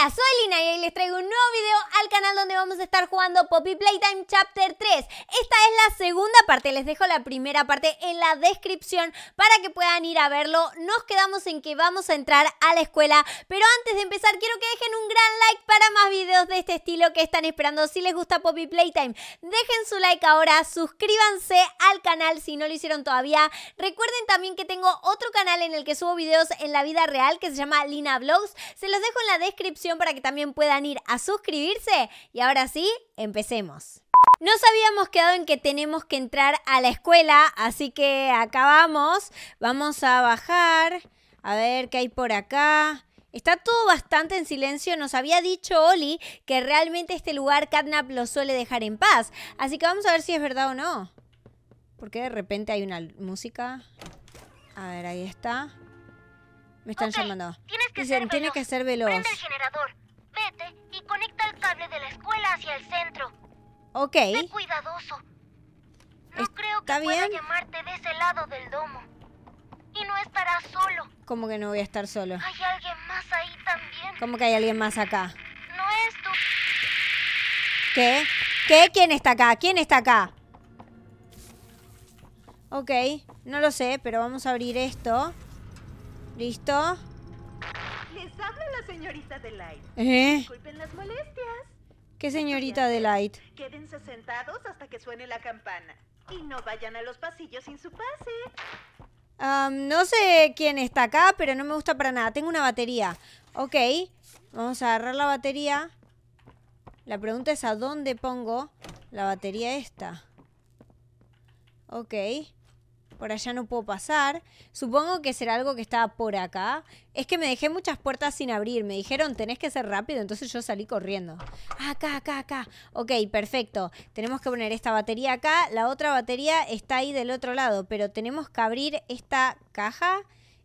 Hola, soy Lina y hoy les traigo un nuevo video al canal donde vamos a estar jugando Poppy Playtime Chapter 3. Esta es la segunda parte, les dejo la primera parte en la descripción para que puedan ir a verlo. Nos quedamos en que vamos a entrar a la escuela, pero antes de empezar quiero que dejen un gran like para más videos de este estilo que están esperando. Si les gusta Poppy Playtime, dejen su like ahora, suscríbanse al canal si no lo hicieron todavía. Recuerden también que tengo otro canal en el que subo videos en la vida real que se llama Lina Vlogs. Se los dejo en la descripción para que también puedan ir a suscribirse. Y ahora sí, empecemos. Nos habíamos quedado en que tenemos que entrar a la escuela, así que acabamos, vamos. a bajar, a ver qué hay por acá. Está todo bastante en silencio, nos había dicho Oli que realmente este lugar Catnap lo suele dejar en paz. Así que vamos a ver si es verdad o no. Porque de repente hay una música. A ver, ahí está. Me están llamando. Tienes que ser tiene que ser veloz. Prende el generador. Vete y conecta el cable de la escuela hacia el centro. Ok. Sé cuidadoso. No creo que pueda llamarte de ese lado del domo. Y no estarás solo. ¿Cómo que no voy a estar solo? Hay alguien más ahí también. ¿Cómo que hay alguien más acá? No es ¿Qué? ¿Qué? ¿Quién está acá? ¿Quién está acá? Ok, no lo sé, pero vamos a abrir esto. ¿Listo? Les habla la señorita Delight. ¿Eh? Disculpen las molestias. ¿Qué señorita Delight? Quédense sentados hasta que suene la campana. Y no vayan a los pasillos sin su pase. no sé quién está acá, pero no me gusta para nada. Tengo una batería. Ok. Vamos a agarrar la batería. La pregunta es a dónde pongo la batería esta. Ok por allá no puedo pasar. Supongo que será algo que estaba por acá. Es que me dejé muchas puertas sin abrir. Me dijeron, tenés que ser rápido, entonces yo salí corriendo. acá, acá, acá. Ok, perfecto. Tenemos que poner esta batería acá. La otra batería está ahí del otro lado, pero tenemos que abrir esta caja.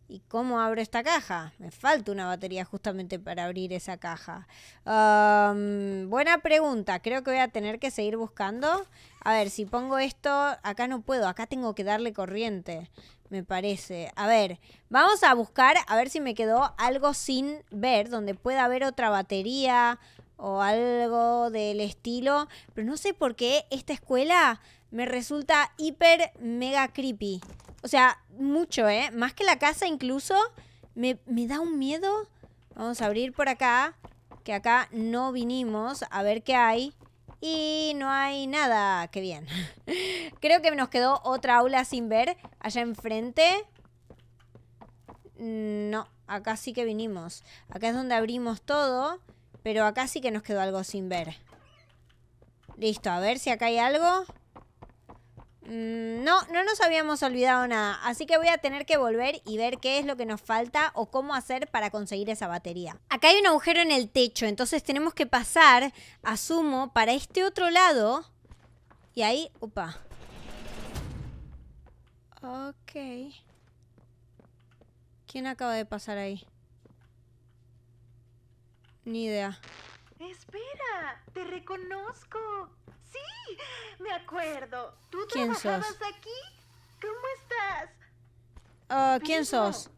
¿Y cómo abro esta caja? Me falta una batería justamente para abrir esa caja. buena pregunta. Creo que voy a tener que seguir buscando a ver, si pongo esto, acá no puedo, acá tengo que darle corriente, me parece. A ver, vamos a buscar, a ver si me quedó algo sin ver, donde pueda haber otra batería o algo del estilo. Pero no sé por qué esta escuela me resulta hiper mega creepy. O sea, mucho, ¿eh? Más que la casa incluso, me, me da un miedo. Vamos a abrir por acá, que acá no vinimos, a ver qué hay. Y no hay nada. Qué bien. Creo que nos quedó otra aula sin ver. Allá enfrente. Mm, no, acá sí que vinimos. Acá es donde abrimos todo. Pero acá sí que nos quedó algo sin ver. Listo, a ver si acá hay algo. Mm, no, no nos habíamos olvidado nada, así que voy a tener que volver y ver qué es lo que nos falta o cómo hacer para conseguir esa batería. Acá hay un agujero en el techo, entonces tenemos que pasar, asumo, para este otro lado. Y ahí, ¡upa! Ok. ¿Quién acaba de pasar ahí? Ni idea. Espera, te reconozco. Sí, me acuerdo. ¿Tú ¿Quién trabajabas sos? aquí? ¿Cómo estás? Ah, ¿Quién sos?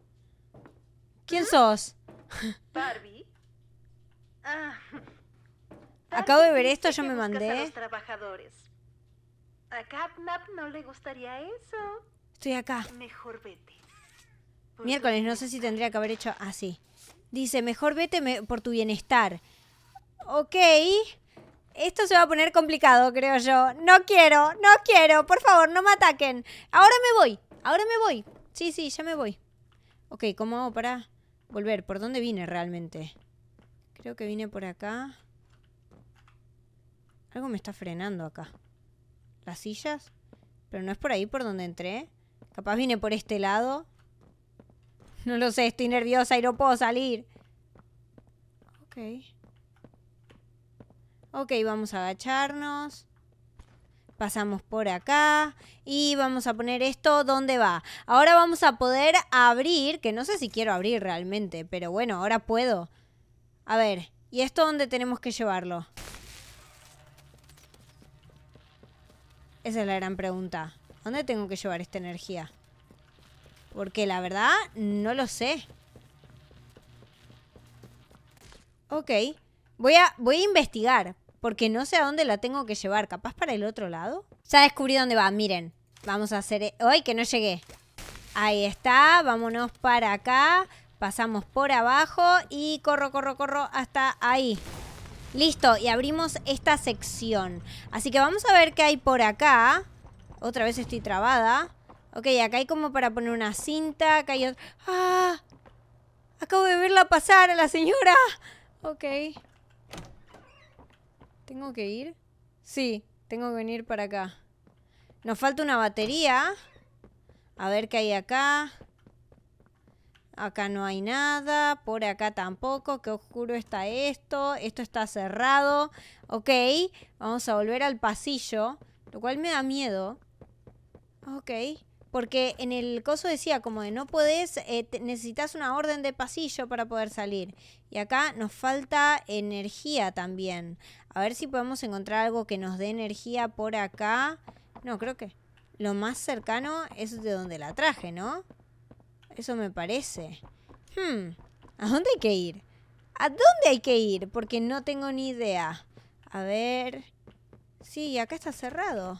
¿Quién ¿Ah? sos? Barbie. Ah. Acabo de ver esto, yo me mandé. trabajadores. no le gustaría eso. Estoy acá. Mejor vete. Miércoles, no sé si tendría que haber hecho así. Dice, mejor vete por tu bienestar. Ok esto se va a poner complicado, creo yo. No quiero, no quiero. Por favor, no me ataquen. Ahora me voy. Ahora me voy. Sí, sí, ya me voy. Ok, ¿cómo hago para volver? ¿Por dónde vine realmente? Creo que vine por acá. Algo me está frenando acá. ¿Las sillas? Pero no es por ahí por donde entré. Capaz vine por este lado. No lo sé, estoy nerviosa y no puedo salir. Ok. Ok, vamos a agacharnos. Pasamos por acá y vamos a poner esto donde va. Ahora vamos a poder abrir, que no sé si quiero abrir realmente, pero bueno, ahora puedo. A ver, ¿y esto dónde tenemos que llevarlo? Esa es la gran pregunta. ¿Dónde tengo que llevar esta energía? Porque la verdad, no lo sé. Ok. Voy a, voy a investigar, porque no sé a dónde la tengo que llevar. ¿Capaz para el otro lado? Ya descubrí dónde va, miren. Vamos a hacer... E-, ¡Ay, que no llegué! Ahí está, vámonos para acá. Pasamos por abajo y corro, corro, corro hasta ahí. Listo, y abrimos esta sección. Así que vamos a ver qué hay por acá. Otra vez estoy trabada. Ok, acá hay como para poner una cinta. Acá hay ¡Ah! Acabo de verla pasar a la señora. Ok. ¿Tengo que ir? Sí, tengo que venir para acá. Nos falta una batería. A ver qué hay acá. Acá no hay nada. Por acá tampoco. Qué oscuro está esto. Esto está cerrado. Ok. Vamos a volver al pasillo. Lo cual me da miedo. Ok. Porque en el coso decía como de no puedes... Eh, necesitas una orden de pasillo para poder salir. Y acá nos falta energía también. A ver si podemos encontrar algo que nos dé energía por acá. No, creo que lo más cercano es de donde la traje, ¿no? Eso me parece. Hmm, ¿a dónde hay que ir? ¿A dónde hay que ir? Porque no tengo ni idea. A ver... Sí, acá está cerrado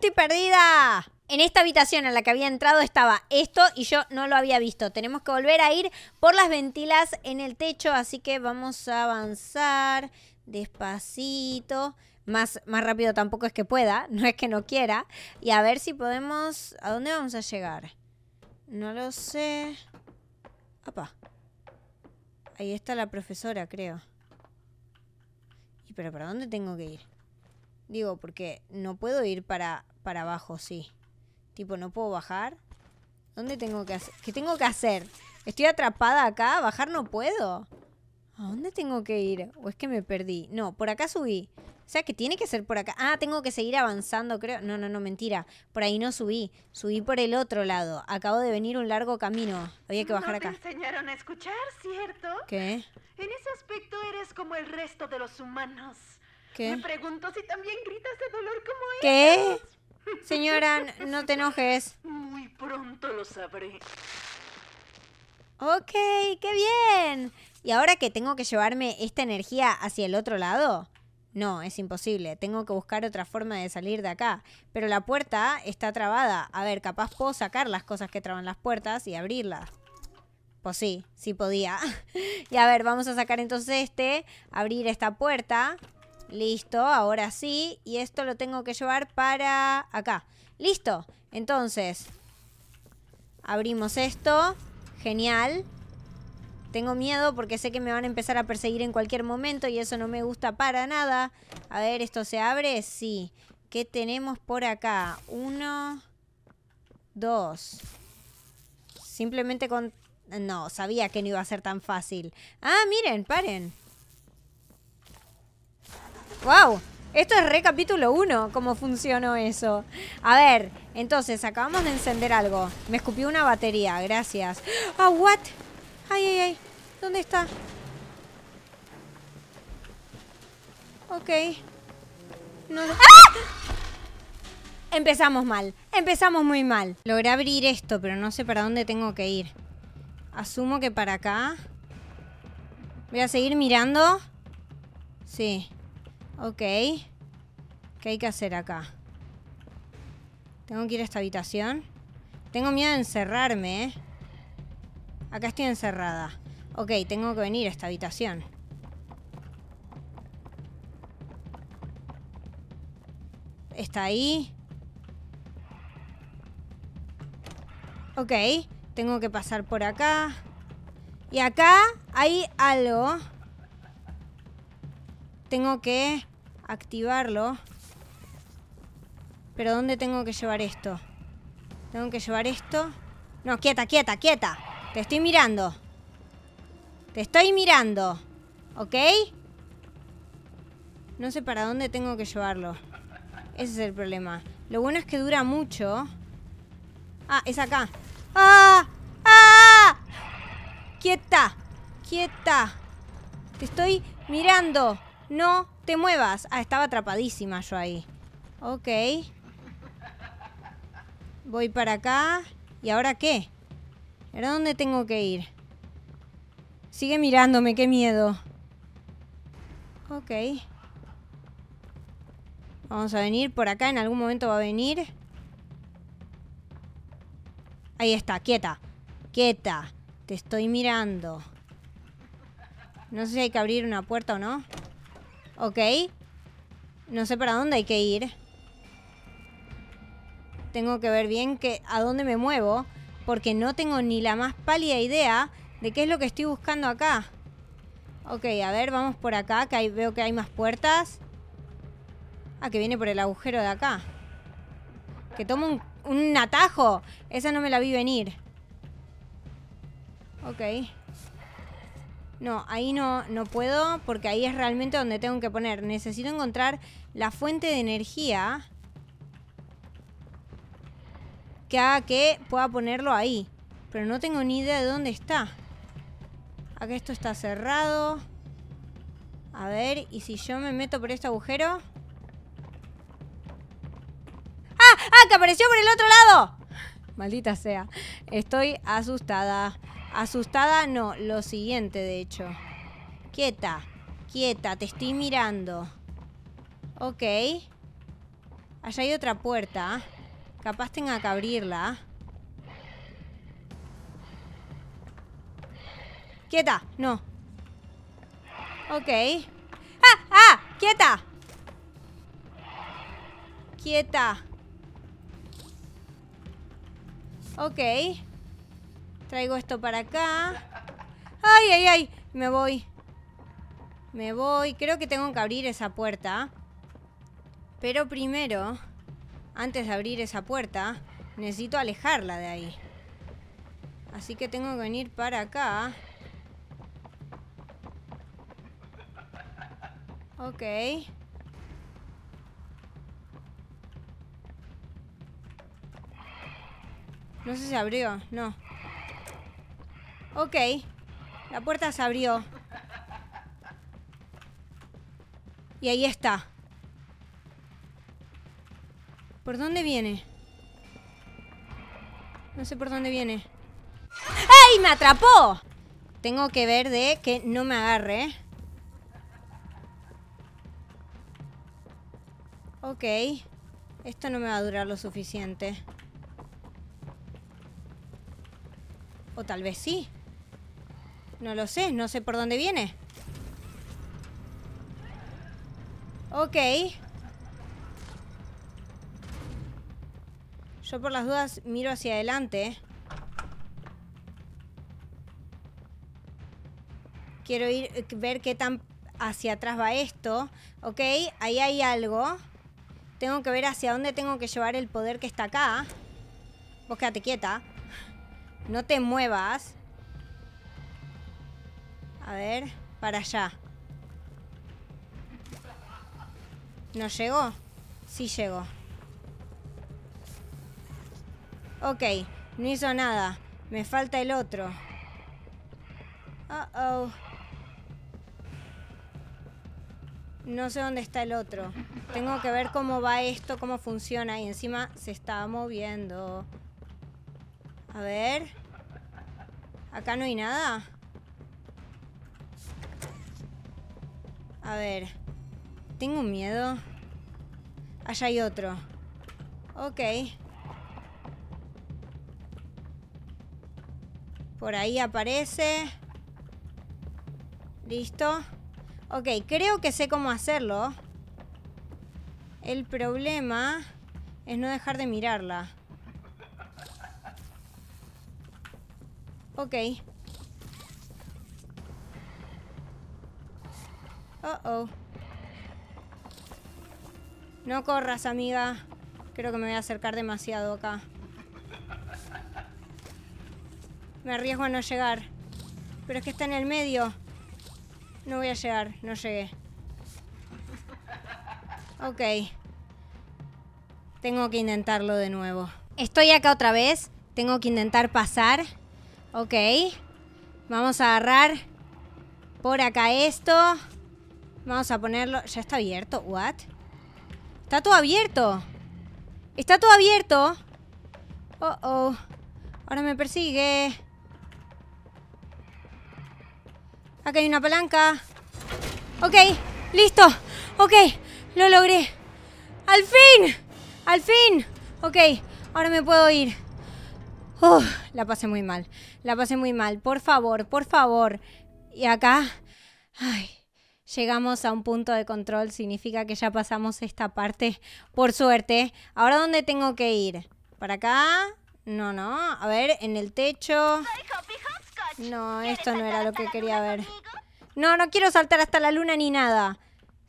estoy perdida. En esta habitación en la que había entrado estaba esto y yo no lo había visto. Tenemos que volver a ir por las ventilas en el techo, así que vamos a avanzar despacito. Más, más rápido tampoco es que pueda, no es que no quiera. Y a ver si podemos... ¿A dónde vamos a llegar? No lo sé. Apa. Ahí está la profesora, creo. ¿Y pero para dónde tengo que ir? Digo, porque no puedo ir para, para abajo, sí. Tipo, no puedo bajar. ¿Dónde tengo que hacer? ¿Qué tengo que hacer? ¿Estoy atrapada acá? ¿Bajar no puedo? ¿A dónde tengo que ir? ¿O es que me perdí? No, por acá subí. O sea que tiene que ser por acá. Ah, tengo que seguir avanzando, creo. No, no, no, mentira. Por ahí no subí. Subí por el otro lado. Acabo de venir un largo camino. Había que bajar acá. enseñaron a escuchar, ¿cierto? ¿Qué? En ese aspecto eres como el resto de los humanos. Me pregunto si también gritas de dolor como ¿Qué? Señora, no te enojes. Muy pronto lo sabré. Ok, qué bien. ¿Y ahora que tengo que llevarme esta energía hacia el otro lado? No, es imposible. Tengo que buscar otra forma de salir de acá. Pero la puerta está trabada. A ver, capaz puedo sacar las cosas que traban las puertas y abrirlas. Pues sí, sí podía. y a ver, vamos a sacar entonces este, abrir esta puerta. Listo, ahora sí. Y esto lo tengo que llevar para acá. Listo. Entonces, abrimos esto. Genial. Tengo miedo porque sé que me van a empezar a perseguir en cualquier momento y eso no me gusta para nada. A ver, ¿esto se abre? Sí. ¿Qué tenemos por acá? Uno, dos. Simplemente con... No, sabía que no iba a ser tan fácil. Ah, miren, paren. ¡Wow! Esto es re capítulo 1, cómo funcionó eso. A ver, entonces, acabamos de encender algo. Me escupió una batería, gracias. ¡Ah, oh, what! ¡Ay, ay, ay! ¿Dónde está? Ok. ¡Ah! Empezamos mal. Empezamos muy mal. Logré abrir esto, pero no sé para dónde tengo que ir. Asumo que para acá. Voy a seguir mirando. Sí. Ok. ¿Qué hay que hacer acá? ¿Tengo que ir a esta habitación? Tengo miedo de encerrarme, ¿eh? Acá estoy encerrada. Ok, tengo que venir a esta habitación. Está ahí. Ok, tengo que pasar por acá. Y acá hay algo. Tengo que activarlo. Pero ¿dónde tengo que llevar esto? Tengo que llevar esto. No, quieta, quieta, quieta. Te estoy mirando. Te estoy mirando. ¿Ok? No sé para dónde tengo que llevarlo. Ese es el problema. Lo bueno es que dura mucho. Ah, es acá. ¡Ah! ¡Ah! ¡Quieta! ¡Quieta! Te estoy mirando. No te muevas. Ah, estaba atrapadísima yo ahí. Ok. Voy para acá. ¿Y ahora qué? ¿Era dónde tengo que ir? Sigue mirándome, qué miedo. Ok. Vamos a venir por acá, en algún momento va a venir. Ahí está, quieta. Quieta. Te estoy mirando. No sé si hay que abrir una puerta o no. Ok. No sé para dónde hay que ir. Tengo que ver bien que, a dónde me muevo. Porque no tengo ni la más pálida idea de qué es lo que estoy buscando acá. Ok, a ver, vamos por acá. Que veo que hay más puertas. Ah, que viene por el agujero de acá. Que toma un, un atajo. Esa no me la vi venir. Ok no, ahí no, no puedo porque ahí es realmente donde tengo que poner. Necesito encontrar la fuente de energía que haga que pueda ponerlo ahí. Pero no tengo ni idea de dónde está. Acá esto está cerrado. A ver, ¿y si yo me meto por este agujero? ¡Ah! ¡Ah! ¡Que apareció por el otro lado! Maldita sea. Estoy asustada. Asustada no, lo siguiente de hecho. Quieta, quieta, te estoy mirando. Ok. Allá hay otra puerta. Capaz tenga que abrirla. Quieta, no. Ok. ¡Ah! ¡Ah! ¡Quieta! Quieta. Ok. Traigo esto para acá. ¡Ay, ay, ay! Me voy. Me voy. Creo que tengo que abrir esa puerta. Pero primero, antes de abrir esa puerta, necesito alejarla de ahí. Así que tengo que venir para acá. Ok. No sé si abrió, no. Ok. La puerta se abrió. Y ahí está. ¿Por dónde viene? No sé por dónde viene. ¡Ay, ¡Me atrapó! Tengo que ver de que no me agarre. Ok. Esto no me va a durar lo suficiente. O tal vez sí. No lo sé, no sé por dónde viene. Ok. Yo por las dudas miro hacia adelante. Quiero ir ver qué tan hacia atrás va esto. Ok, ahí hay algo. Tengo que ver hacia dónde tengo que llevar el poder que está acá. Vos quédate quieta. No te muevas. A ver, para allá. ¿No llegó? Sí llegó. Ok, no hizo nada. Me falta el otro. Uh oh. No sé dónde está el otro. Tengo que ver cómo va esto, cómo funciona. Y encima se está moviendo. A ver. Acá no hay nada. A ver. Tengo miedo. Allá hay otro. Ok. Por ahí aparece. Listo. Ok, creo que sé cómo hacerlo. El problema es no dejar de mirarla. Ok. Oh, oh. No corras, amiga. Creo que me voy a acercar demasiado acá. Me arriesgo a no llegar. Pero es que está en el medio. No voy a llegar. No llegué. Ok. Tengo que intentarlo de nuevo. Estoy acá otra vez. Tengo que intentar pasar. Ok. Vamos a agarrar por acá esto. Vamos a ponerlo. Ya está abierto. ¿What? Está todo abierto. Está todo abierto. Oh, oh. Ahora me persigue. Acá hay una palanca. Ok, listo. Ok, lo logré. ¡Al fin! ¡Al fin! Ok, ahora me puedo ir. Oh, la pasé muy mal. La pasé muy mal. Por favor, por favor. Y acá... Ay, llegamos a un punto de control, significa que ya pasamos esta parte, por suerte. Ahora, ¿dónde tengo que ir? ¿Para acá? No, no. A ver, en el techo. No, esto no era lo que quería ver. No, no quiero saltar hasta la luna ni nada.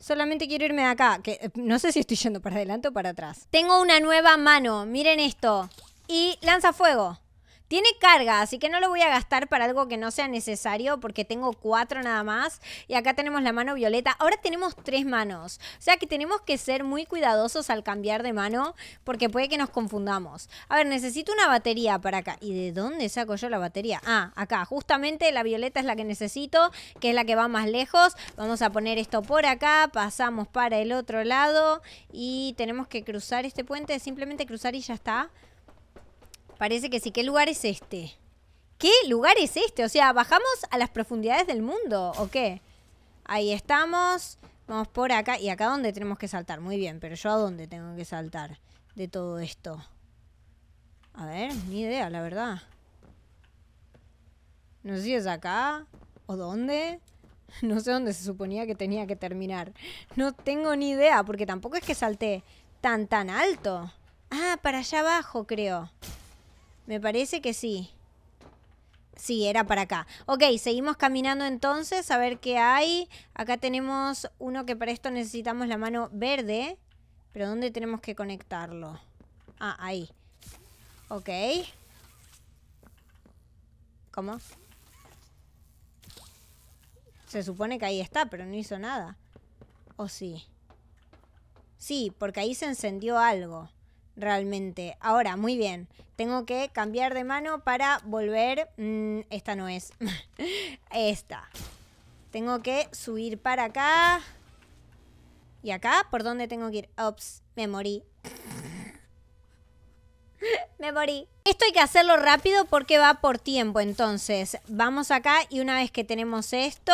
Solamente quiero irme de acá, que eh, no sé si estoy yendo para adelante o para atrás. Tengo una nueva mano, miren esto. Y lanza fuego. Tiene carga, así que no lo voy a gastar para algo que no sea necesario porque tengo cuatro nada más. Y acá tenemos la mano violeta. Ahora tenemos tres manos. O sea que tenemos que ser muy cuidadosos al cambiar de mano porque puede que nos confundamos. A ver, necesito una batería para acá. ¿Y de dónde saco yo la batería? Ah, acá. Justamente la violeta es la que necesito, que es la que va más lejos. Vamos a poner esto por acá. Pasamos para el otro lado. Y tenemos que cruzar este puente. Simplemente cruzar y ya está. Parece que sí. ¿Qué lugar es este? ¿Qué lugar es este? O sea, ¿bajamos a las profundidades del mundo o qué? Ahí estamos. Vamos por acá. ¿Y acá dónde tenemos que saltar? Muy bien, pero ¿yo a dónde tengo que saltar de todo esto? A ver, ni idea, la verdad. No sé si es acá o dónde. No sé dónde se suponía que tenía que terminar. No tengo ni idea, porque tampoco es que salté tan, tan alto. Ah, para allá abajo, creo. Me parece que sí. Sí, era para acá. Ok, seguimos caminando entonces a ver qué hay. Acá tenemos uno que para esto necesitamos la mano verde. Pero ¿dónde tenemos que conectarlo? Ah, ahí. Ok. ¿Cómo? Se supone que ahí está, pero no hizo nada. ¿O sí? Sí, porque ahí se encendió algo realmente. Ahora, muy bien, tengo que cambiar de mano para volver... Mm, esta no es. esta. Tengo que subir para acá. ¿Y acá? ¿Por dónde tengo que ir? Ops, me morí. Me morí. Esto hay que hacerlo rápido porque va por tiempo. Entonces, vamos acá y una vez que tenemos esto,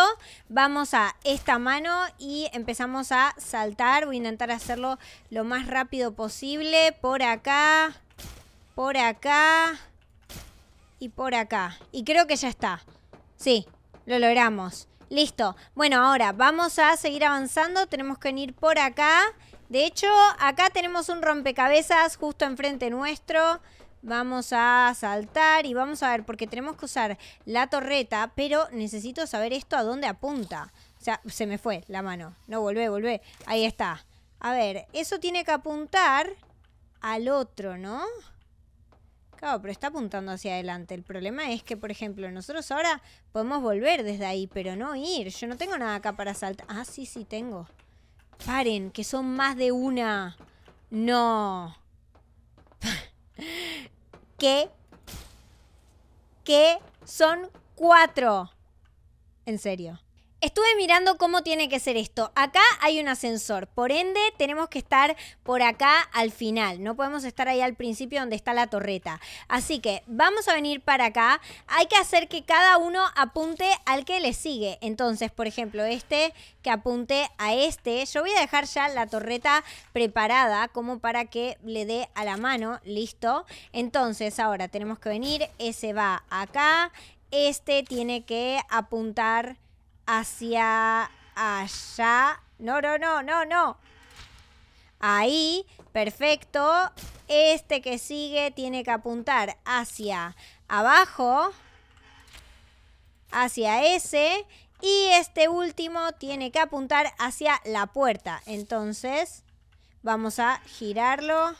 vamos a esta mano y empezamos a saltar. Voy a intentar hacerlo lo más rápido posible. Por acá, por acá y por acá. Y creo que ya está. Sí, lo logramos. Listo. Bueno, ahora vamos a seguir avanzando. Tenemos que venir por acá de hecho, acá tenemos un rompecabezas justo enfrente nuestro. Vamos a saltar y vamos a ver, porque tenemos que usar la torreta, pero necesito saber esto a dónde apunta. O sea, se me fue la mano. No, volvé, volvé. Ahí está. A ver, eso tiene que apuntar al otro, ¿no? Claro, pero está apuntando hacia adelante. El problema es que, por ejemplo, nosotros ahora podemos volver desde ahí, pero no ir. Yo no tengo nada acá para saltar. Ah, sí, sí, tengo. Paren, que son más de una. No. ¿Qué? Que Son cuatro. En serio. Estuve mirando cómo tiene que ser esto. Acá hay un ascensor, por ende tenemos que estar por acá al final. No podemos estar ahí al principio donde está la torreta. Así que vamos a venir para acá. Hay que hacer que cada uno apunte al que le sigue. Entonces, por ejemplo, este que apunte a este. Yo voy a dejar ya la torreta preparada como para que le dé a la mano. Listo. Entonces, ahora tenemos que venir. Ese va acá. Este tiene que apuntar hacia allá. No, no, no, no, no. Ahí, perfecto. Este que sigue tiene que apuntar hacia abajo, hacia ese. Y este último tiene que apuntar hacia la puerta. Entonces, vamos a girarlo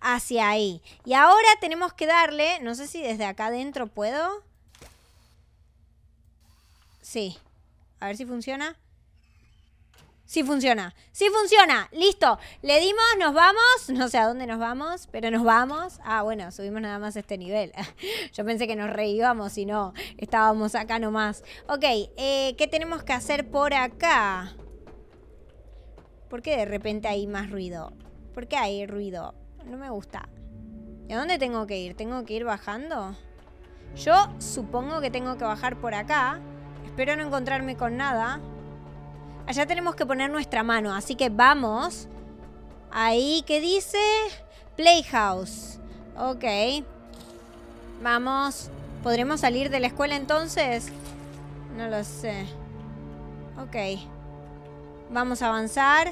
hacia ahí. Y ahora tenemos que darle, no sé si desde acá adentro puedo. Sí. A ver si funciona. Sí funciona, sí funciona, listo. Le dimos, nos vamos, no sé a dónde nos vamos, pero nos vamos. Ah, bueno, subimos nada más este nivel. Yo pensé que nos reíbamos y no, estábamos acá nomás. Ok, eh, ¿qué tenemos que hacer por acá? ¿Por qué de repente hay más ruido? ¿Por qué hay ruido? No me gusta. ¿Y a dónde tengo que ir? ¿Tengo que ir bajando? Yo supongo que tengo que bajar por acá. Espero no encontrarme con nada. Allá tenemos que poner nuestra mano, así que vamos. Ahí, ¿qué dice? Playhouse. Ok. Vamos. ¿Podremos salir de la escuela entonces? No lo sé. Ok. Vamos a avanzar.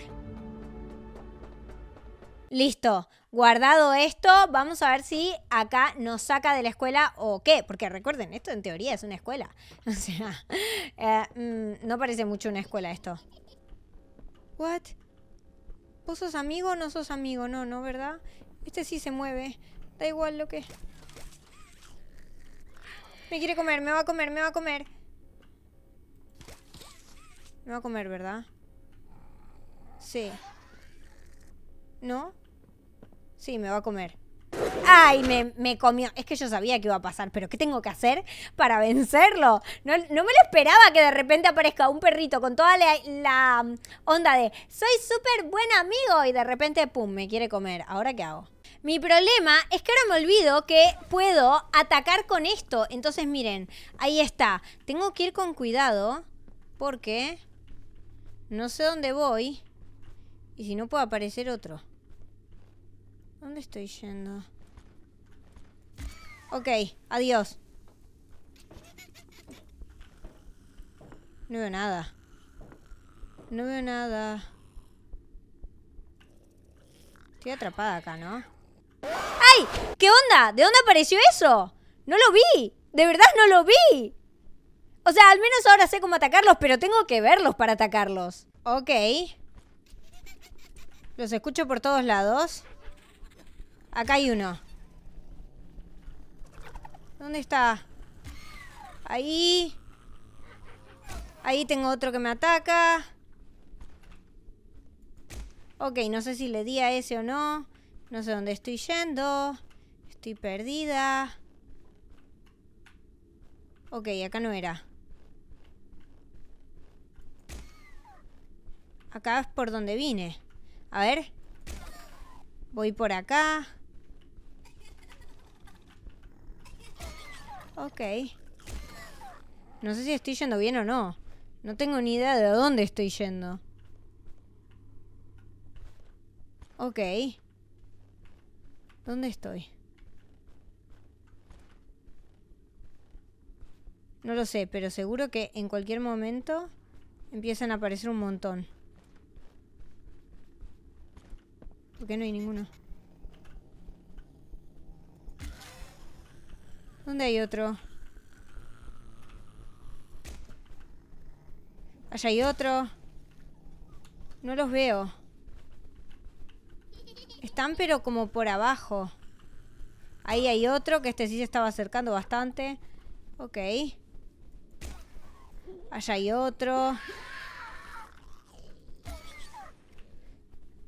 Listo guardado esto, vamos a ver si acá nos saca de la escuela o qué. Porque recuerden, esto en teoría es una escuela. O sea, eh, mm, no parece mucho una escuela esto. What? ¿Vos sos amigo o no sos amigo? No, no, ¿verdad? Este sí se mueve. Da igual lo que... Me quiere comer, me va a comer, me va a comer. Me va a comer, ¿verdad? Sí. ¿No? Sí, me va a comer. Ay, me, comió. Es que yo sabía que iba a pasar, pero ¿qué tengo que hacer para vencerlo? No, me lo esperaba que de repente aparezca un perrito con toda la, la mm, onda de soy súper buen amigo y de repente, pum, me quiere comer. ¿Ahora qué hago? Mi problema es que ahora me olvido que puedo atacar con esto. Entonces, miren, ahí está. Tengo que ir con cuidado porque no sé dónde voy y si no puedo aparecer otro. ¿Dónde estoy yendo? Ok, adiós. No veo nada. No veo nada. Estoy atrapada acá, ¿no? ¡Ay! ¿Qué onda? ¿De dónde apareció eso? No lo vi. De verdad no lo vi. O sea, al menos ahora sé cómo atacarlos, pero tengo que verlos para atacarlos. Ok. Los escucho por todos lados. Acá hay uno. ¿Dónde está? Ahí. Ahí tengo otro que me ataca. Ok, no sé si le di a ese o no. No sé dónde estoy yendo. Estoy perdida. Ok, acá no era. Acá es por donde vine. A ver. Voy por acá. Ok. No sé si estoy yendo bien o no. No tengo ni idea de a dónde estoy yendo. Ok. ¿Dónde estoy? No lo sé, pero seguro que en cualquier momento empiezan a aparecer un montón. ¿Por qué no hay ninguno? ¿Dónde hay otro? Allá hay otro. No los veo. Están pero como por abajo. Ahí hay otro, que este sí se estaba acercando bastante. Ok. Allá hay otro.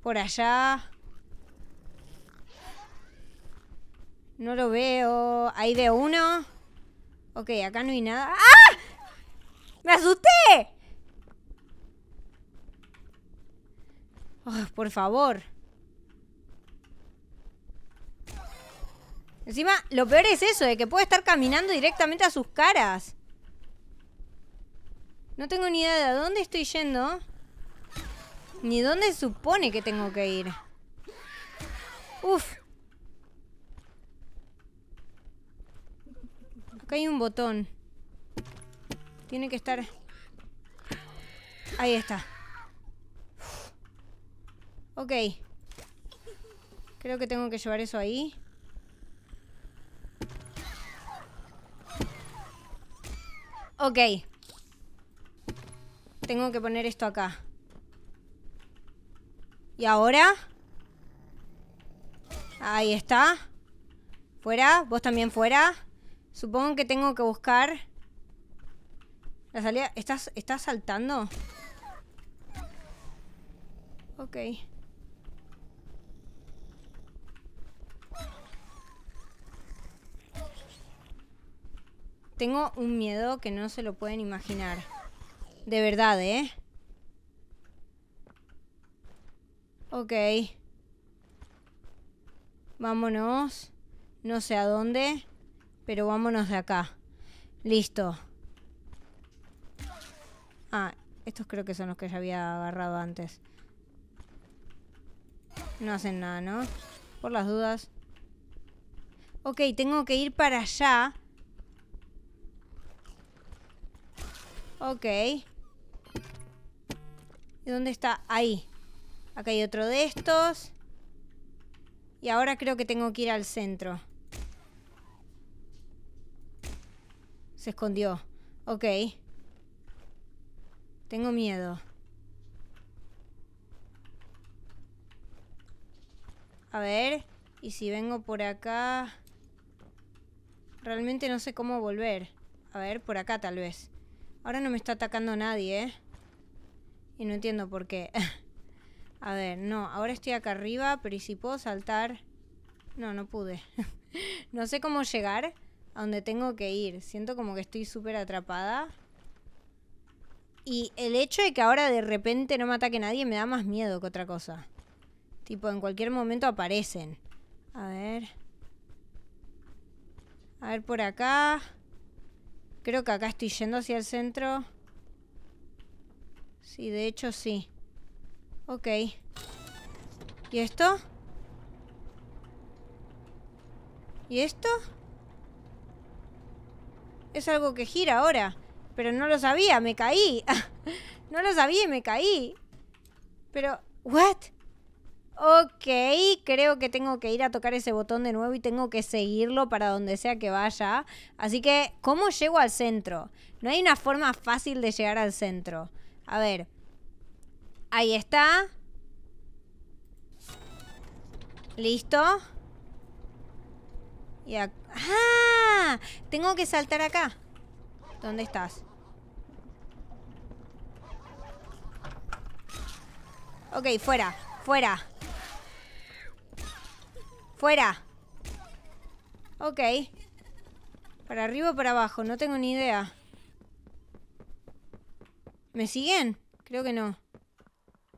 Por allá. No lo veo. Ahí de uno. Ok, acá no hay nada. ¡Ah! ¡Me asusté! por favor. Encima, lo peor es eso, de que puede estar caminando directamente a sus caras. No tengo ni idea de a dónde estoy yendo. Ni dónde se supone que tengo que ir. Uf, hay un botón. Tiene que estar... Ahí está. Ok. Creo que tengo que llevar eso ahí. Ok. Tengo que poner esto acá. ¿Y ahora? Ahí está. Fuera. Vos también fuera. Supongo que tengo que buscar la salida. ¿Estás, saltando? Ok. Tengo un miedo que no se lo pueden imaginar. De verdad, ¿eh? Ok. Vámonos. No sé a dónde pero vámonos de acá. Listo. Ah, estos creo que son los que ya había agarrado antes. No hacen nada, ¿no? Por las dudas. Ok, tengo que ir para allá. Ok. ¿Y dónde está? Ahí. Acá hay otro de estos. Y ahora creo que tengo que ir al centro. Se escondió. Ok. Tengo miedo. A ver, y si vengo por acá... Realmente no sé cómo volver. A ver, por acá tal vez. Ahora no me está atacando nadie, ¿eh? Y no entiendo por qué. A ver, no, ahora estoy acá arriba, pero ¿y si puedo saltar? No, no pude. no sé cómo llegar a donde tengo que ir. Siento como que estoy súper atrapada. Y el hecho de que ahora de repente no me ataque nadie me da más miedo que otra cosa. Tipo, en cualquier momento aparecen. A ver. A ver por acá. Creo que acá estoy yendo hacia el centro. Sí, de hecho sí. Ok. ¿Y esto? ¿Y esto? es algo que gira ahora. Pero no lo sabía, me caí. no lo sabía y me caí. Pero, ¿what? Ok, creo que tengo que ir a tocar ese botón de nuevo y tengo que seguirlo para donde sea que vaya. Así que, ¿cómo llego al centro? No hay una forma fácil de llegar al centro. A ver. Ahí está. Listo. Y acá ¡Ah! Tengo que saltar acá. ¿Dónde estás? Ok, fuera, fuera. Fuera. Ok. Para arriba o para abajo, no tengo ni idea. ¿Me siguen? Creo que no.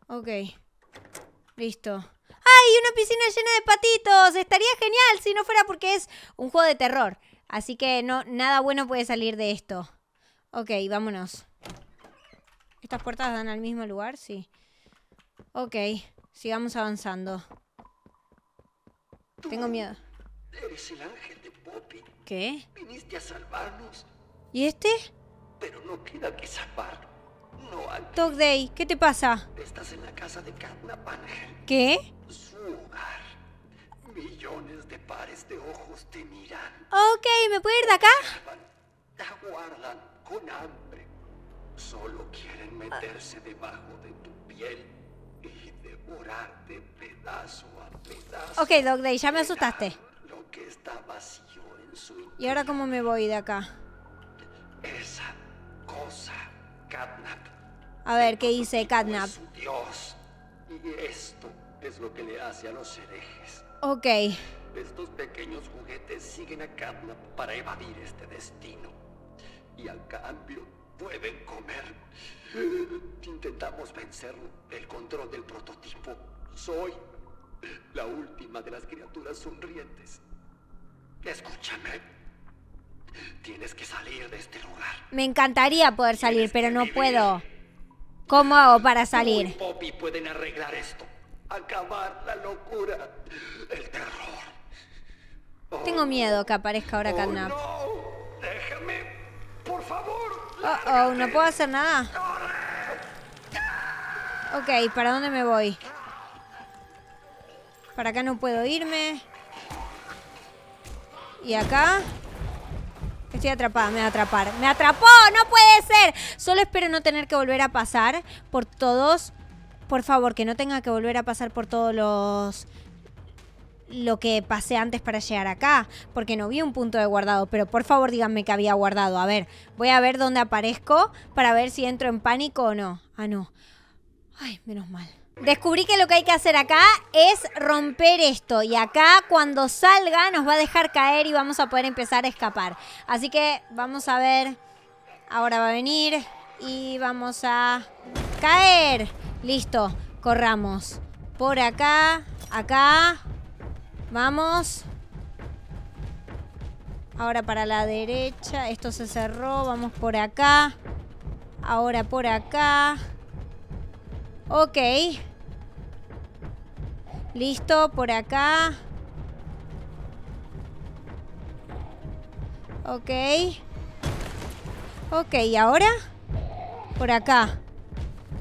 Ok. Listo. ¡Ay, una piscina llena de patitos! Estaría genial si no fuera porque es un juego de terror. Así que no, nada bueno puede salir de esto. Ok, vámonos. ¿Estas puertas dan al mismo lugar? Sí. Ok, sigamos avanzando. Tengo miedo. Eres ¿Qué? ¿Y este? Pero no queda que salvarlo. No, Dog Day, ¿qué te pasa? Estás en la casa de Katna ¿Qué? Su hogar. Millones de pares de ojos te miran. Ok, ¿me puedo ir de acá? La guardan con hambre. Solo quieren meterse debajo de tu piel y devorarte pedazo a pedazo. Ok, Dog Day, ya me asustaste. Lo que está vacío en su ¿Y ahora cómo me voy de acá? Esa cosa a ver, ¿qué hice Catnap? Pues, dios. Y esto es lo que le hace a los herejes. Ok. Estos pequeños juguetes siguen a Catnap para evadir este destino. Y al cambio pueden comer. Intentamos vencer El control del prototipo. Soy la última de las criaturas sonrientes. Escúchame que salir de este Me encantaría poder salir, pero no puedo. ¿Cómo hago para salir? Tengo miedo que aparezca ahora oh, Oh, oh, no puedo hacer nada. Ok, ¿para dónde me voy? Para acá no puedo irme. ¿Y acá? estoy atrapada, me voy a atrapar. ¡Me atrapó! ¡No puede ser! Solo espero no tener que volver a pasar por todos. Por favor, que no tenga que volver a pasar por todos los lo que pasé antes para llegar acá, porque no vi un punto de guardado, pero por favor díganme que había guardado. A ver, voy a ver dónde aparezco para ver si entro en pánico o no. Ah, no. Ay, menos mal. Descubrí que lo que hay que hacer acá es romper esto y acá cuando salga nos va a dejar caer y vamos a poder empezar a escapar. Así que vamos a ver, ahora va a venir y vamos a caer. Listo, corramos. Por acá, acá, vamos. Ahora para la derecha, esto se cerró, vamos por acá. Ahora por acá. Ok. Listo, por acá. Ok. Ok, ¿y ahora? Por acá.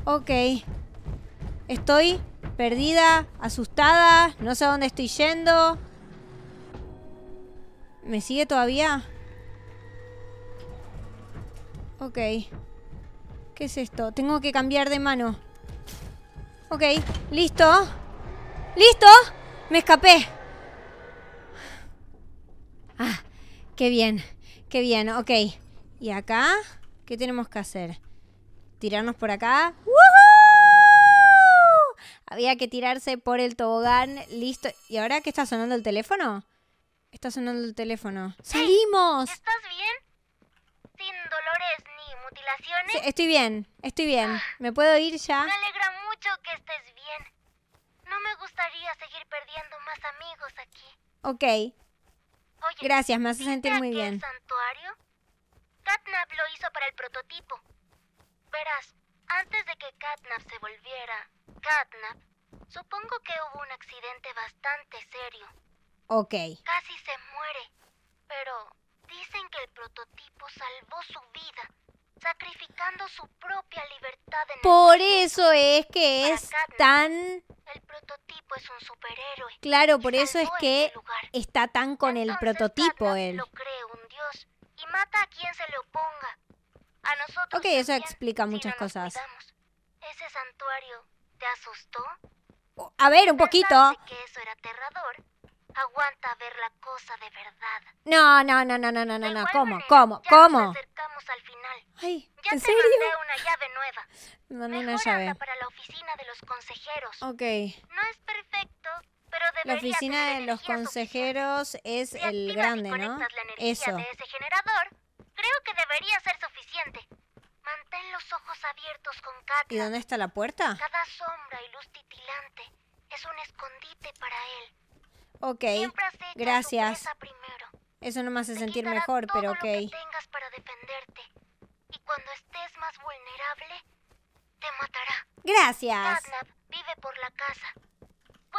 Ok. Estoy perdida, asustada, no sé a dónde estoy yendo. ¿Me sigue todavía? Ok. ¿Qué es esto? Tengo que cambiar de mano. Ok, listo. ¿Listo? Me escapé. Ah, qué bien, qué bien, ok. ¿Y acá? ¿Qué tenemos que hacer? ¿Tirarnos por acá? ¡Woohoo! Había que tirarse por el tobogán, listo. ¿Y ahora qué está sonando el teléfono? Está sonando el teléfono. ¡Salimos! ¿Estás bien? ¿Sin dolores ni mutilaciones? estoy bien, estoy bien. Ah. ¿Me puedo ir ya? Me alegra mucho que estés bien me gustaría seguir perdiendo más amigos aquí. Ok. Gracias, me hace sentir muy bien. santuario? Catnap lo hizo para el prototipo. Verás, antes de que Catnap se volviera Catnap, supongo que hubo un accidente bastante serio. Ok. Casi se muere, pero dicen que el prototipo salvó su vida sacrificando su propia libertad en Por eso es que es tan el prototipo es un superhéroe. Claro, por eso es que este está tan con el prototipo él. Lo cree un dios y mata a quien se le oponga. A nosotros. Ok, eso explica muchas cosas. Ese santuario te asustó. A ver, un poquito. Que eso era aterrador, Aguanta ver la cosa de verdad. No, no, no, no, no, no, no, ¿Cómo? ¿Cómo? ¿Cómo? Nos acercamos al final. Ay, ya ¿en te serio? mandé una llave nueva. Mandé llave. para la oficina de los consejeros. Ok. No es perfecto, pero La oficina de los consejeros es el grande, y ¿no? La Eso. De ese generador, creo que debería ser suficiente. Mantén los ojos abiertos con Katia. ¿Y dónde está la puerta? Cada sombra y luz titilante es un escondite para él. Ok, gracias. Eso no me hace sentir mejor, pero ok. Gracias.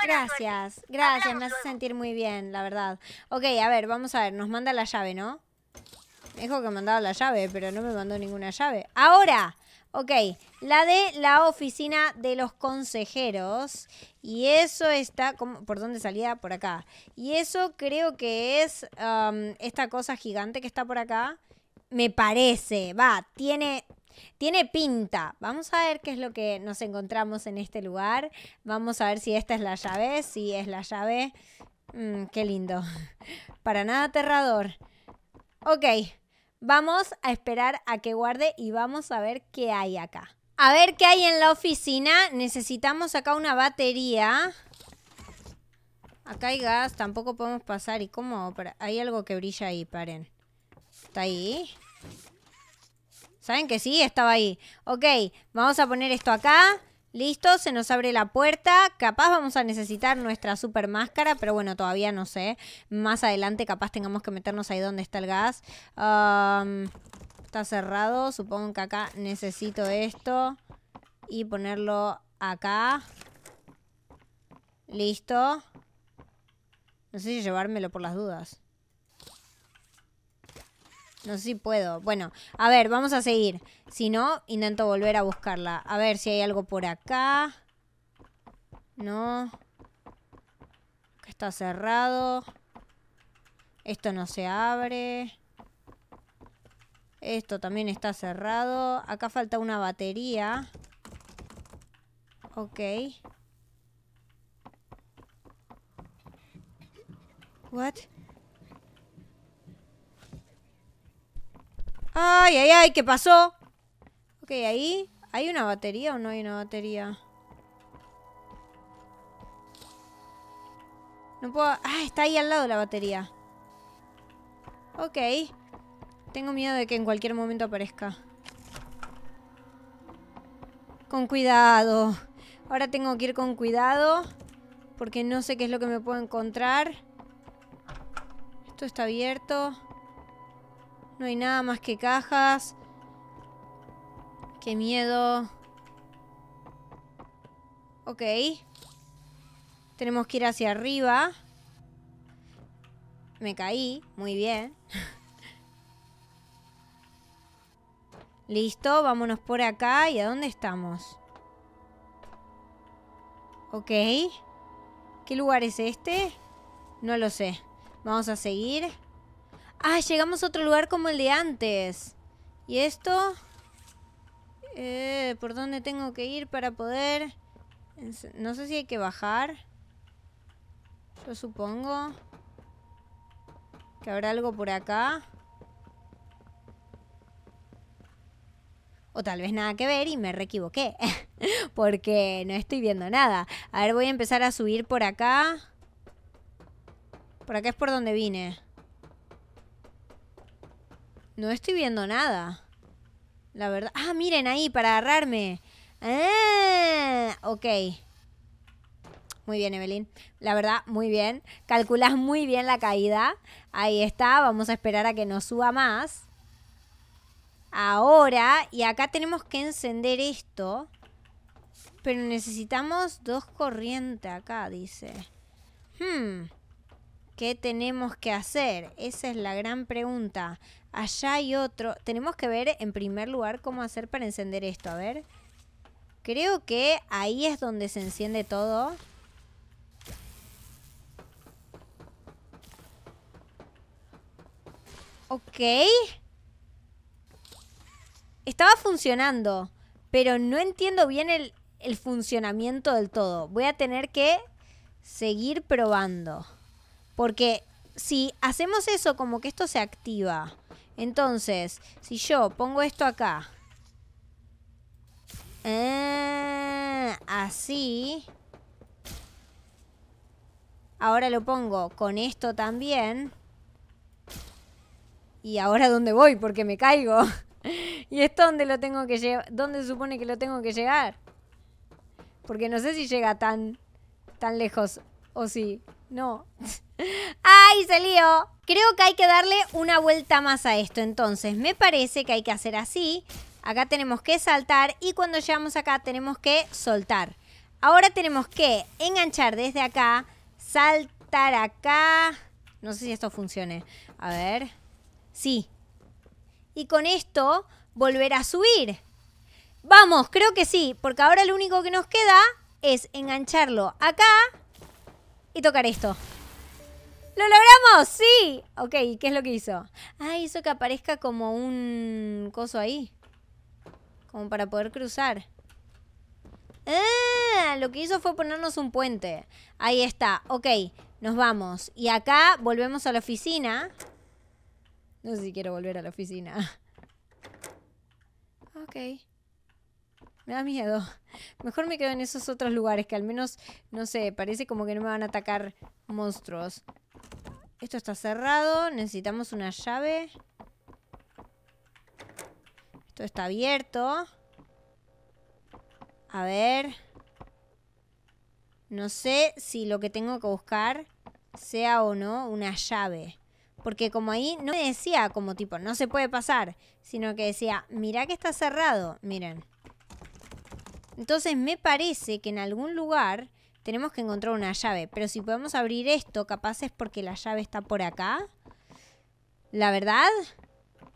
Gracias, gracias, me hace sentir muy bien, la verdad. Ok, a ver, vamos a ver, nos manda la llave, ¿no? dijo que mandaba la llave, pero no me mandó ninguna llave. ¡Ahora! Ok, la de la oficina de los consejeros. Y eso está, como ¿por dónde salía? Por acá. Y eso creo que es um, esta cosa gigante que está por acá. Me parece, va, tiene, tiene pinta. Vamos a ver qué es lo que nos encontramos en este lugar. Vamos a ver si esta es la llave, si es la llave. Mm, qué lindo. Para nada aterrador. Ok. Vamos a esperar a que guarde y vamos a ver qué hay acá. A ver qué hay en la oficina. Necesitamos acá una batería. Acá hay gas, tampoco podemos pasar. ¿Y cómo? Hay algo que brilla ahí, paren. ¿Está ahí? ¿Saben que sí? Estaba ahí. Ok, vamos a poner esto acá. Listo, se nos abre la puerta. Capaz vamos a necesitar nuestra super máscara, pero bueno, todavía no sé. Más adelante capaz tengamos que meternos ahí donde está el gas. está cerrado. Supongo que acá necesito esto. Y ponerlo acá. Listo. No sé si llevármelo por las dudas. No sé si puedo. Bueno, a ver, vamos a seguir. Si no, intento volver a buscarla. A ver si hay algo por acá. No. está cerrado. Esto no se abre. Esto también está cerrado. Acá falta una batería. Ok. What? Ay, ay, ay, ¿qué pasó? Ok, ahí. ¿Hay una batería o no hay una batería? No puedo... Ah, está ahí al lado la batería. Ok. Tengo miedo de que en cualquier momento aparezca. Con cuidado. Ahora tengo que ir con cuidado. Porque no sé qué es lo que me puedo encontrar. Esto está abierto. No hay nada más que cajas. Qué miedo. Ok. Tenemos que ir hacia arriba. Me caí. Muy bien. Listo, vámonos por acá. ¿Y a dónde estamos? Ok. ¿Qué lugar es este? No lo sé. Vamos a seguir. Ah, llegamos a otro lugar como el de antes. ¿Y esto? Eh, ¿Por dónde tengo que ir para poder...? No sé si hay que bajar. Yo supongo. Que habrá algo por acá. O tal vez nada que ver y me reequivoqué. Porque no estoy viendo nada. A ver, voy a empezar a subir por acá. Por acá es por donde vine. No estoy viendo nada. La verdad. Ah, miren ahí para agarrarme. Ah, ok. Muy bien, Evelyn. La verdad, muy bien. Calculas muy bien la caída. Ahí está. Vamos a esperar a que nos suba más. Ahora, y acá tenemos que encender esto. Pero necesitamos dos corrientes acá, dice. Hmm. ¿Qué tenemos que hacer? Esa es la gran pregunta. Allá hay otro. Tenemos que ver en primer lugar cómo hacer para encender esto. A ver. Creo que ahí es donde se enciende todo. Ok. Estaba funcionando, pero no entiendo bien el, el funcionamiento del todo. Voy a tener que seguir probando. Porque si hacemos eso, como que esto se activa. Entonces, si yo pongo esto acá. Ah, así. Ahora lo pongo con esto también. ¿Y ahora dónde voy? Porque me caigo. y esto dónde lo tengo que llevar. ¿Dónde supone que lo tengo que llegar? Porque no sé si llega tan, tan lejos. O si. No. ¡Ay, salió Creo que hay que darle una vuelta más a esto. Entonces, me parece que hay que hacer así. Acá tenemos que saltar y cuando llegamos acá tenemos que soltar. Ahora tenemos que enganchar desde acá, saltar acá. No sé si esto funcione. A ver. Sí. Y con esto volver a subir. Vamos, creo que sí, porque ahora lo único que nos queda es engancharlo acá y tocar esto. ¡Lo logramos! ¡Sí! Ok, qué es lo que hizo? Ah, hizo que aparezca como un coso ahí. Como para poder cruzar. Ah, lo que hizo fue ponernos un puente. Ahí está. Ok, nos vamos. Y acá volvemos a la oficina. No sé si quiero volver a la oficina. Ok. Me da miedo. Mejor me quedo en esos otros lugares que al menos, no sé, parece como que no me van a atacar monstruos. Esto está cerrado. Necesitamos una llave. Esto está abierto. A ver. No sé si lo que tengo que buscar sea o no una llave. Porque como ahí no me decía como tipo, no se puede pasar, sino que decía, mirá que está cerrado. Miren. Entonces me parece que en algún lugar tenemos que encontrar una llave. Pero si podemos abrir esto, capaz es porque la llave está por acá. ¿La verdad?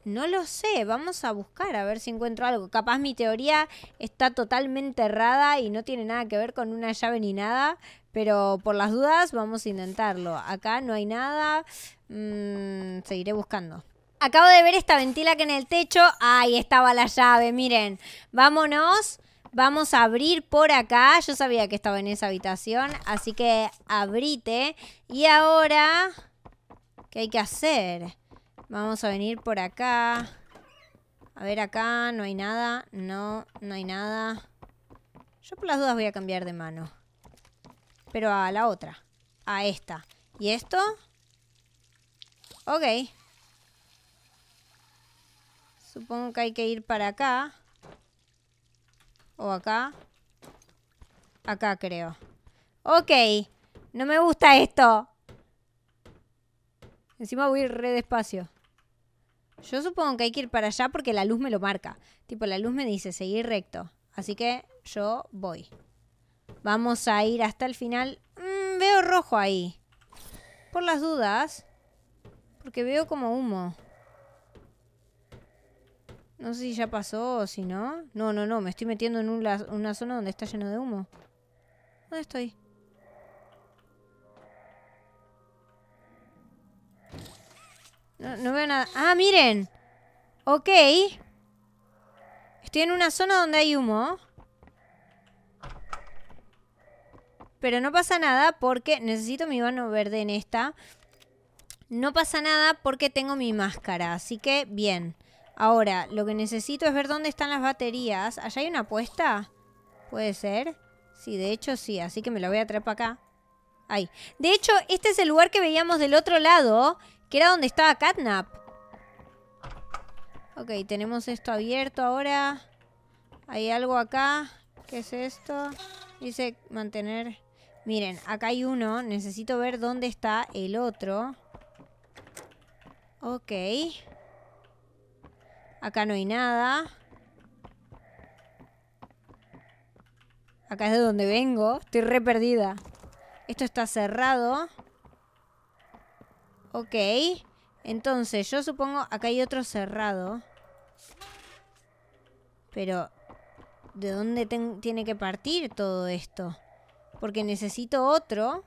No lo sé, vamos a buscar a ver si encuentro algo. Capaz mi teoría está totalmente errada y no tiene nada que ver con una llave ni nada, pero por las dudas vamos a intentarlo. Acá no hay nada, mm, seguiré buscando. Acabo de ver esta ventila que en el techo, ahí estaba la llave, miren. Vámonos. Vamos a abrir por acá. Yo sabía que estaba en esa habitación, así que abrite. Y ahora, ¿qué hay que hacer? Vamos a venir por acá. A ver, acá no hay nada. No, no hay nada. Yo por las dudas voy a cambiar de mano. Pero a la otra. A esta. ¿Y esto? Ok. Supongo que hay que ir para acá. ¿O acá? Acá creo. Ok. No me gusta esto. Encima voy ir re despacio. Yo supongo que hay que ir para allá porque la luz me lo marca. Tipo, la luz me dice seguir recto. Así que yo voy. Vamos a ir hasta el final. Mm, veo rojo ahí. Por las dudas. Porque veo como humo. No sé si ya pasó o si no. No, no, no, me estoy metiendo en una, zona donde está lleno de humo. ¿Dónde estoy? No, veo nada. ¡Ah, miren! Ok. Estoy en una zona donde hay humo. Pero no pasa nada porque necesito mi vano verde en esta. No pasa nada porque tengo mi máscara. Así que, bien. Ahora, lo que necesito es ver dónde están las baterías. ¿Allá hay una apuesta? ¿Puede ser? Sí, de hecho sí, así que me lo voy a traer para acá. Ahí. De hecho, este es el lugar que veíamos del otro lado, que era donde estaba Catnap. Ok, tenemos esto abierto ahora. Hay algo acá. ¿Qué es esto? Dice mantener... Miren, acá hay uno. Necesito ver dónde está el otro. Ok. Acá no hay nada. Acá es de donde vengo. Estoy re perdida. Esto está cerrado. Ok. Entonces, yo supongo acá hay otro cerrado. Pero, ¿de dónde tiene que partir todo esto? Porque necesito otro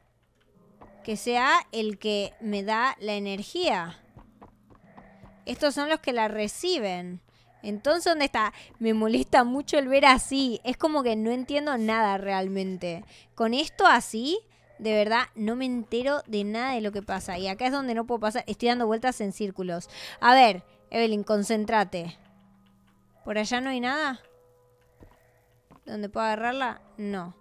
que sea el que me da la energía estos son los que la reciben. Entonces, ¿dónde está? Me molesta mucho el ver así. Es como que no entiendo nada realmente. Con esto así, de verdad, no me entero de nada de lo que pasa. Y acá es donde no puedo pasar. Estoy dando vueltas en círculos. A ver, Evelyn, concéntrate. ¿Por allá no hay nada? ¿Dónde puedo agarrarla? No.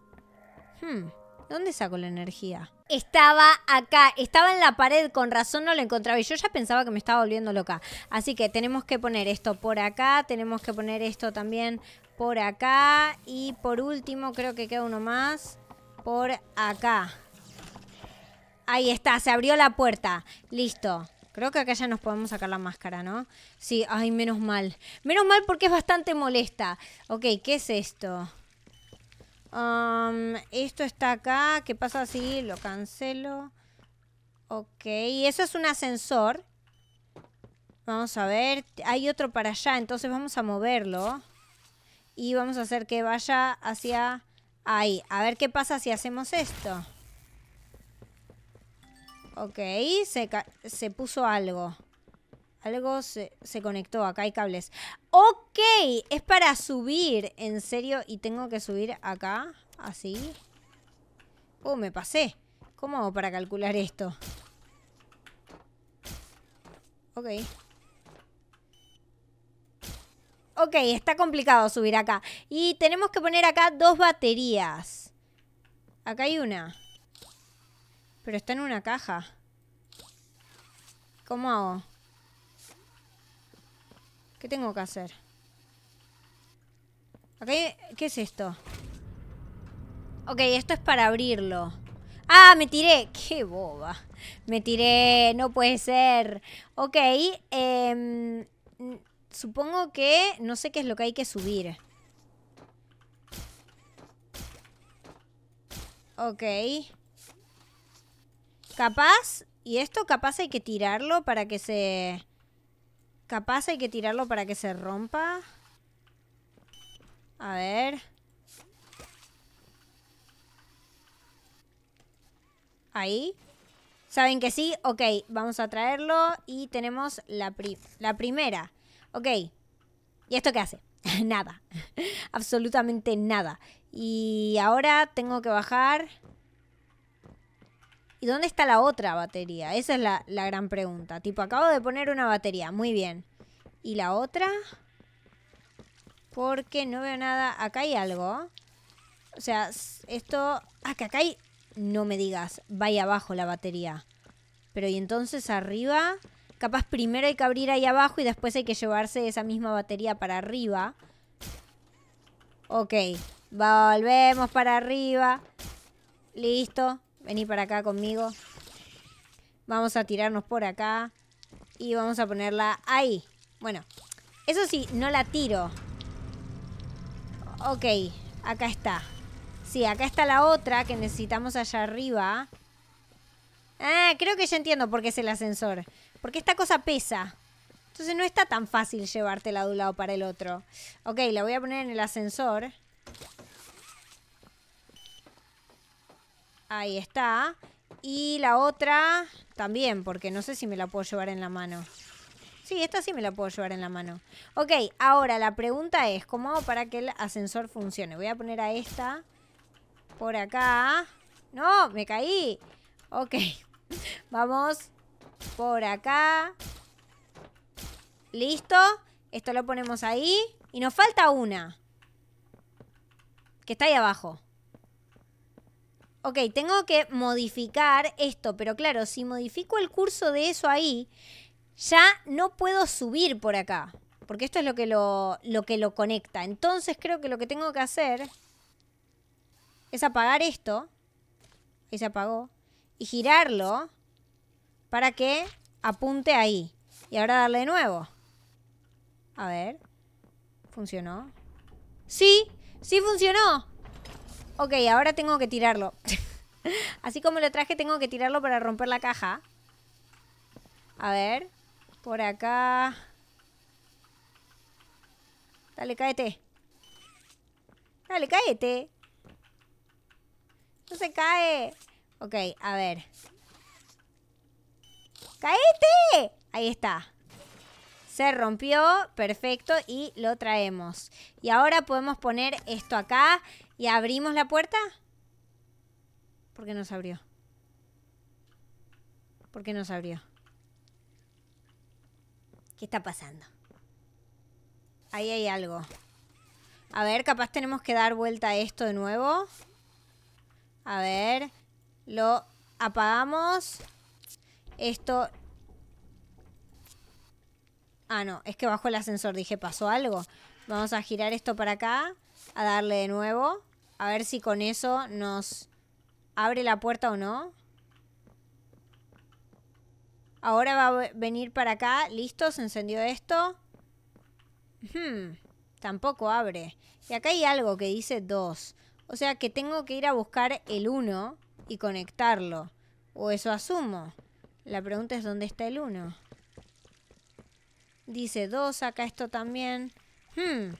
Hmm, ¿Dónde saco la energía? estaba acá, estaba en la pared, con razón no lo encontraba y yo ya pensaba que me estaba volviendo loca. Así que tenemos que poner esto por acá, tenemos que poner esto también por acá y por último creo que queda uno más por acá. Ahí está, se abrió la puerta. Listo. Creo que acá ya nos podemos sacar la máscara, ¿no? Sí, ay, menos mal. Menos mal porque es bastante molesta. Ok, ¿qué es esto? Um, esto está acá. ¿Qué pasa si lo cancelo? Ok, eso es un ascensor. Vamos a ver. Hay otro para allá, entonces vamos a moverlo. Y vamos a hacer que vaya hacia ahí. A ver qué pasa si hacemos esto. Ok, se puso algo. Algo se, conectó, acá hay cables. Ok, es para subir, en serio. Y tengo que subir acá, así. Oh, me pasé. ¿Cómo hago para calcular esto? Ok. Ok, está complicado subir acá. Y tenemos que poner acá dos baterías. Acá hay una. Pero está en una caja. ¿Cómo hago? ¿Qué tengo que hacer? ¿Qué es esto? Ok, esto es para abrirlo. Ah, me tiré. Qué boba. Me tiré. No puede ser. Ok. Em, supongo que... No sé qué es lo que hay que subir. Ok. Capaz... Y esto capaz hay que tirarlo para que se... Capaz hay que tirarlo para que se rompa. A ver. Ahí. ¿Saben que sí? Ok, vamos a traerlo y tenemos la, la primera. Ok. ¿Y esto qué hace? nada. Absolutamente nada. Y ahora tengo que bajar... ¿Y dónde está la otra batería? Esa es la, gran pregunta. Tipo, acabo de poner una batería, muy bien. ¿Y la otra? Porque no veo nada. Acá hay algo. O sea, esto... Ah, que acá hay... No me digas, vaya abajo la batería. Pero y entonces arriba... Capaz primero hay que abrir ahí abajo y después hay que llevarse esa misma batería para arriba. Ok. Volvemos para arriba. Listo. Vení para acá conmigo. Vamos a tirarnos por acá. Y vamos a ponerla ahí. Bueno, eso sí, no la tiro. Ok, acá está. Sí, acá está la otra que necesitamos allá arriba. Ah, creo que ya entiendo por qué es el ascensor. Porque esta cosa pesa. Entonces no está tan fácil llevártela de un lado para el otro. Ok, la voy a poner en el ascensor. Ahí está. Y la otra también, porque no sé si me la puedo llevar en la mano. Sí, esta sí me la puedo llevar en la mano. Ok, ahora la pregunta es, ¿cómo hago para que el ascensor funcione? Voy a poner a esta por acá. No, me caí. Ok, vamos por acá. Listo. Esto lo ponemos ahí. Y nos falta una. Que está ahí abajo ok, tengo que modificar esto, pero claro, si modifico el curso de eso ahí, ya no puedo subir por acá, porque esto es lo que lo, lo que lo conecta. Entonces creo que lo que tengo que hacer es apagar esto, ahí se apagó, y girarlo para que apunte ahí. Y ahora darle de nuevo. A ver, funcionó. Sí, sí funcionó. Ok, ahora tengo que tirarlo. Así como lo traje, tengo que tirarlo para romper la caja. A ver. Por acá. Dale, cáete. Dale, cáete. No se cae. Ok, a ver. ¡Cáete! Ahí está. Se rompió, perfecto, y lo traemos. Y ahora podemos poner esto acá ¿Y abrimos la puerta? ¿Por qué no se abrió? ¿Por qué no se abrió? ¿Qué está pasando? Ahí hay algo. A ver, capaz tenemos que dar vuelta a esto de nuevo. A ver. Lo apagamos. Esto... Ah, no. Es que bajo el ascensor dije, pasó algo. Vamos a girar esto para acá. A darle de nuevo. A ver si con eso nos abre la puerta o no. Ahora va a venir para acá. Listo, se encendió esto. Hmm, tampoco abre. Y acá hay algo que dice 2. O sea que tengo que ir a buscar el 1 y conectarlo. O eso asumo. La pregunta es dónde está el 1. Dice 2, acá esto también. Hmm,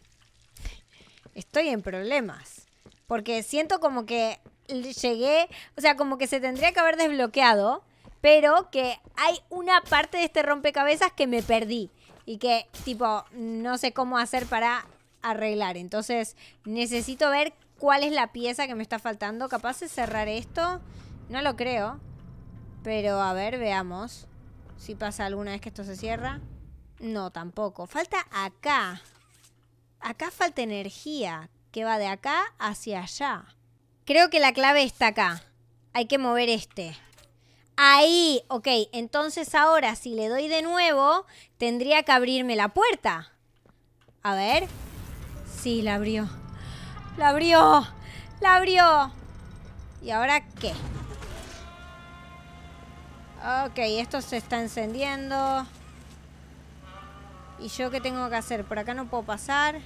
estoy en problemas. Porque siento como que llegué, o sea, como que se tendría que haber desbloqueado, pero que hay una parte de este rompecabezas que me perdí y que tipo no sé cómo hacer para arreglar. Entonces necesito ver cuál es la pieza que me está faltando. Capaz de cerrar esto, no lo creo. Pero a ver, veamos si pasa alguna vez que esto se cierra. No, tampoco. Falta acá. Acá falta energía que va de acá hacia allá. Creo que la clave está acá. Hay que mover este. Ahí, ok. Entonces ahora si le doy de nuevo, tendría que abrirme la puerta. A ver. Sí, la abrió. La abrió. La abrió. ¿Y ahora qué? Ok, esto se está encendiendo. ¿Y yo qué tengo que hacer? Por acá no puedo pasar.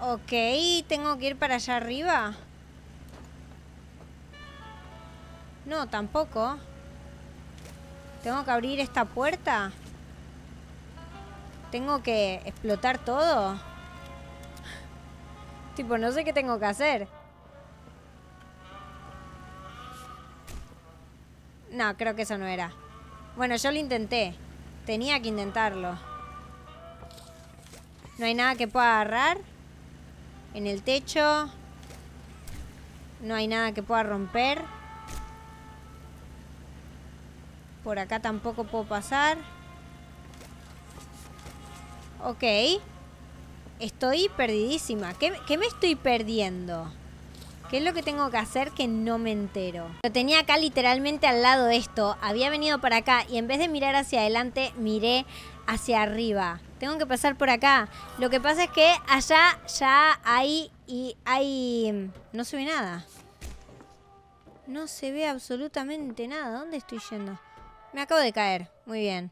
Ok, tengo que ir para allá arriba. No, tampoco. Tengo que abrir esta puerta. Tengo que explotar todo. Tipo, no sé qué tengo que hacer. No, creo que eso no era. Bueno, yo lo intenté. Tenía que intentarlo. No hay nada que pueda agarrar. En el techo. No hay nada que pueda romper. Por acá tampoco puedo pasar. Ok. Estoy perdidísima. ¿Qué, me estoy perdiendo? ¿Qué es lo que tengo que hacer que no me entero? Lo tenía acá literalmente al lado de esto. Había venido para acá y en vez de mirar hacia adelante, miré hacia arriba. Tengo que pasar por acá. Lo que pasa es que allá ya hay y hay... No se ve nada. No se ve absolutamente nada. ¿Dónde estoy yendo? Me acabo de caer. Muy bien.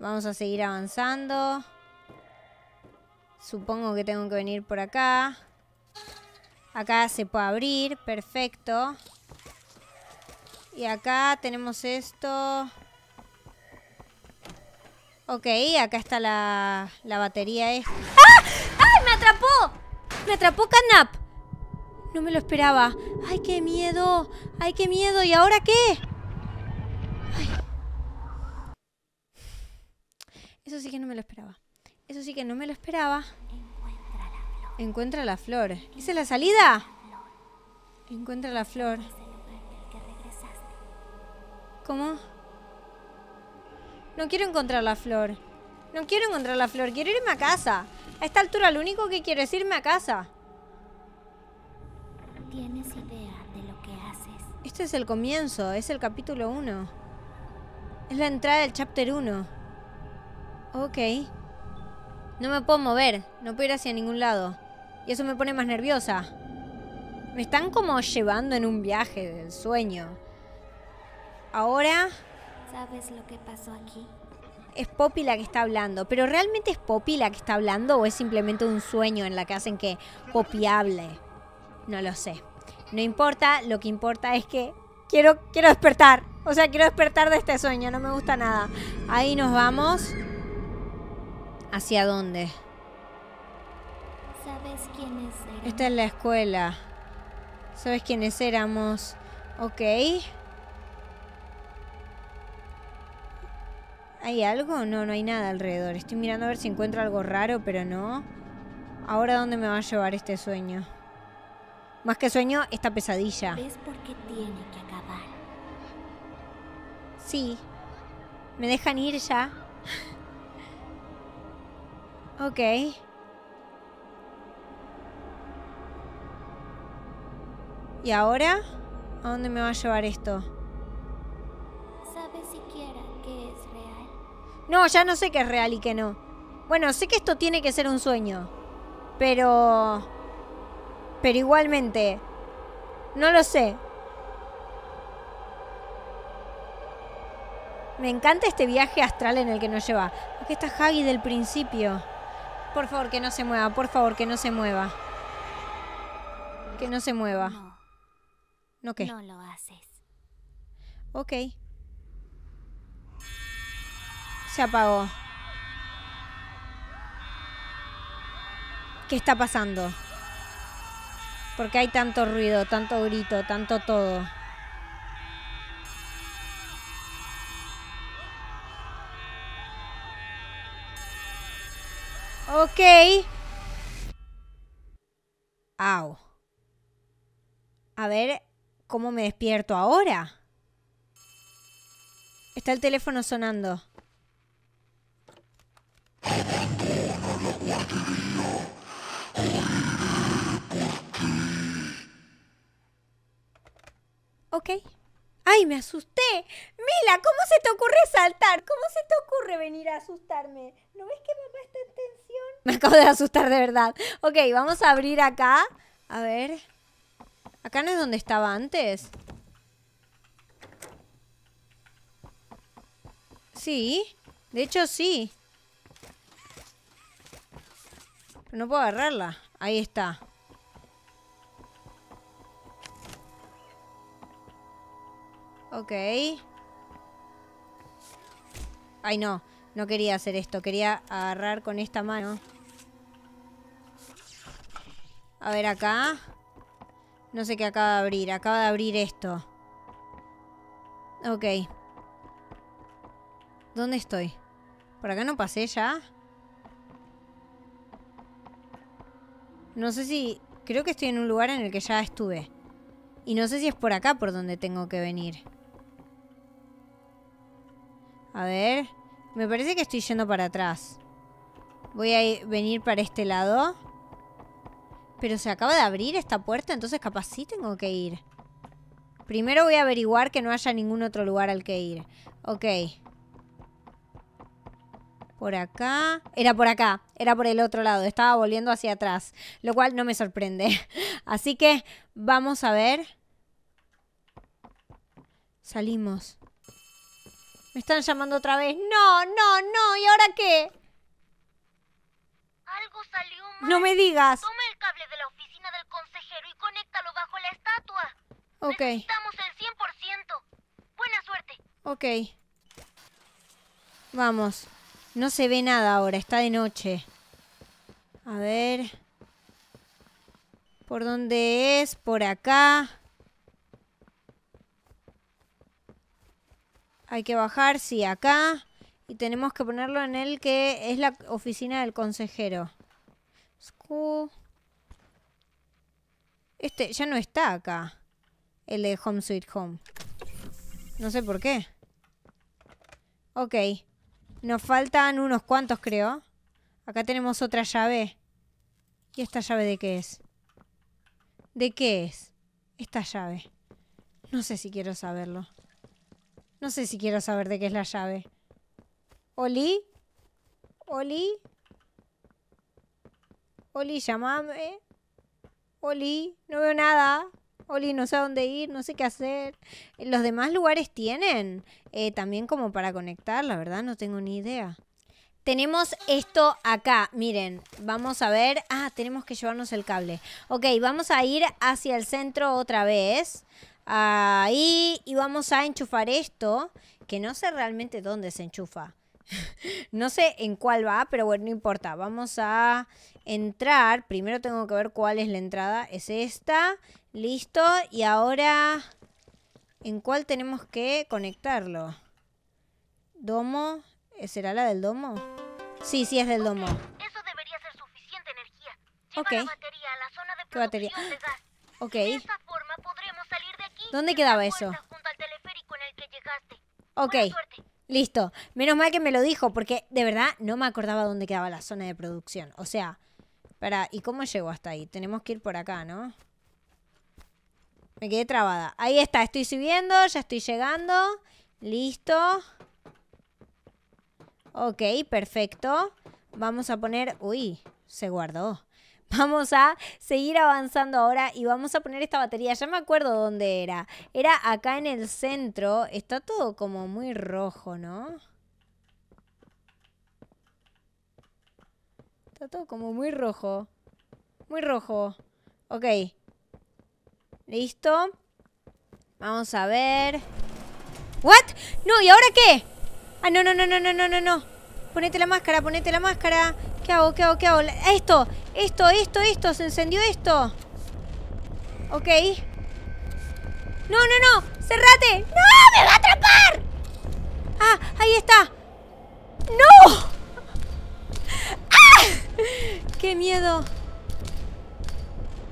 Vamos a seguir avanzando. Supongo que tengo que venir por acá. Acá se puede abrir. Perfecto. Y acá tenemos esto. Ok, acá está la, la batería. Eh. ¡Ay, me atrapó! Me atrapó Canap. No me lo esperaba. ¡Ay, qué miedo! ¡Ay, qué miedo! ¿Y ahora qué? Eso sí que no me lo esperaba. Eso sí que no me lo esperaba. Encuentra la flor. Encuentra la la salida? Encuentra la flor. ¿Cómo? No quiero encontrar la flor. No quiero encontrar la flor, quiero irme a casa. A esta altura lo único que quiero es irme a casa. ¿Tienes idea de lo que haces? Este es el comienzo, es el capítulo 1. Es la entrada del chapter 1. Ok. No me puedo mover, no puedo ir hacia ningún lado. Y eso me pone más nerviosa. Me están como llevando en un viaje del sueño. Ahora ¿Sabes lo que pasó aquí? Es Poppy la que está hablando, pero ¿realmente es Poppy la que está hablando o es simplemente un sueño en la que hacen que Poppy hable? No lo sé. No importa, lo que importa es que quiero, quiero despertar. O sea, quiero despertar de este sueño, no me gusta nada. Ahí nos vamos. ¿Hacia dónde? ¿Sabes quiénes Esta es la escuela. ¿Sabes quiénes éramos? Ok. ¿Hay algo? No, no hay nada alrededor. Estoy mirando a ver si encuentro algo raro, pero no. ¿Ahora dónde me va a llevar este sueño? Más que sueño, esta pesadilla. ¿Ves por qué tiene que acabar? Sí. ¿Me dejan ir ya? ok. ¿Y ahora? ¿A dónde me va a llevar esto? No, ya no sé qué es real y qué no. Bueno, sé que esto tiene que ser un sueño. Pero... Pero igualmente... No lo sé. Me encanta este viaje astral en el que nos lleva. Aquí está Haggy del principio. Por favor, que no se mueva. Por favor, que no se mueva. Que no se mueva. ¿No qué? No lo haces. Ok se apagó. ¿Qué está pasando? ¿Por qué hay tanto ruido, tanto grito, tanto todo. Ok. Au. A ver cómo me despierto ahora. Está el teléfono sonando. Abandona la Ok. ¡Ay, me asusté! Mila, ¿cómo se te ocurre saltar? ¿Cómo se te ocurre venir a asustarme? ¿No ves que papá está en tensión? Me acabo de asustar de verdad. Ok, vamos a abrir acá. A ver. Acá no es donde estaba antes. Sí. De hecho, sí. Pero no puedo agarrarla. Ahí está. Ok. Ay, no. No quería hacer esto. Quería agarrar con esta mano. A ver acá. No sé qué acaba de abrir. Acaba de abrir esto. Ok. ¿Dónde estoy? ¿Por acá no pasé ya? No sé si... Creo que estoy en un lugar en el que ya estuve. Y no sé si es por acá por donde tengo que venir. A ver. Me parece que estoy yendo para atrás. Voy a venir para este lado. Pero se acaba de abrir esta puerta, entonces capaz sí tengo que ir. Primero voy a averiguar que no haya ningún otro lugar al que ir. Ok por acá. Era por acá, era por el otro lado, estaba volviendo hacia atrás, lo cual no me sorprende. Así que vamos a ver. Salimos. Me están llamando otra vez. No, no, no, ¿y ahora qué? Algo salió mal. No me digas. Toma el cable de la oficina del consejero y conéctalo bajo la estatua. Ok. 100%. Buena suerte. Ok. Vamos. No se ve nada ahora, está de noche. A ver. ¿Por dónde es? Por acá. Hay que bajar, sí, acá. Y tenemos que ponerlo en el que es la oficina del consejero. Este ya no está acá. El de Home Sweet Home. No sé por qué. Ok. Nos faltan unos cuantos, creo. Acá tenemos otra llave. ¿Y esta llave de qué es? ¿De qué es? Esta llave. No sé si quiero saberlo. No sé si quiero saber de qué es la llave. ¿Oli? ¿Oli? Oli, llamame. Oli, no veo nada. Oli no sé a dónde ir, no sé qué hacer. ¿Los demás lugares tienen eh, también como para conectar? La verdad no tengo ni idea. Tenemos esto acá, miren, vamos a ver, ah, tenemos que llevarnos el cable. Ok, vamos a ir hacia el centro otra vez, ahí, y vamos a enchufar esto, que no sé realmente dónde se enchufa. no sé en cuál va, pero bueno, no importa. Vamos a entrar. Primero tengo que ver cuál es la entrada. Es esta. Listo. Y ahora, ¿en cuál tenemos que conectarlo? ¿Domo? ¿Será la del domo? Sí, sí, es del domo. Eso ¿Qué batería? Ok. ¿Dónde quedaba eso? Ok. Listo. Menos mal que me lo dijo, porque de verdad no me acordaba dónde quedaba la zona de producción. O sea, para, ¿y cómo llego hasta ahí? Tenemos que ir por acá, ¿no? Me quedé trabada. Ahí está, estoy subiendo, ya estoy llegando. Listo. Ok, perfecto. Vamos a poner... Uy, se guardó. Vamos a seguir avanzando ahora y vamos a poner esta batería. Ya me acuerdo dónde era. Era acá en el centro. Está todo como muy rojo, ¿no? Está todo como muy rojo. Muy rojo. Ok. Listo. Vamos a ver. ¿What? No, ¿y ahora qué? Ah, no, no, no, no, no, no, no. Ponete la máscara, ponete la máscara. ¿Qué hago? ¿Qué hago? ¿Qué hago? Esto, esto, esto, esto. Se encendió esto. Ok. No, no, no. Cerrate. No, me va a atrapar. Ah, ahí está. No. ¡Ah! ¡Qué miedo!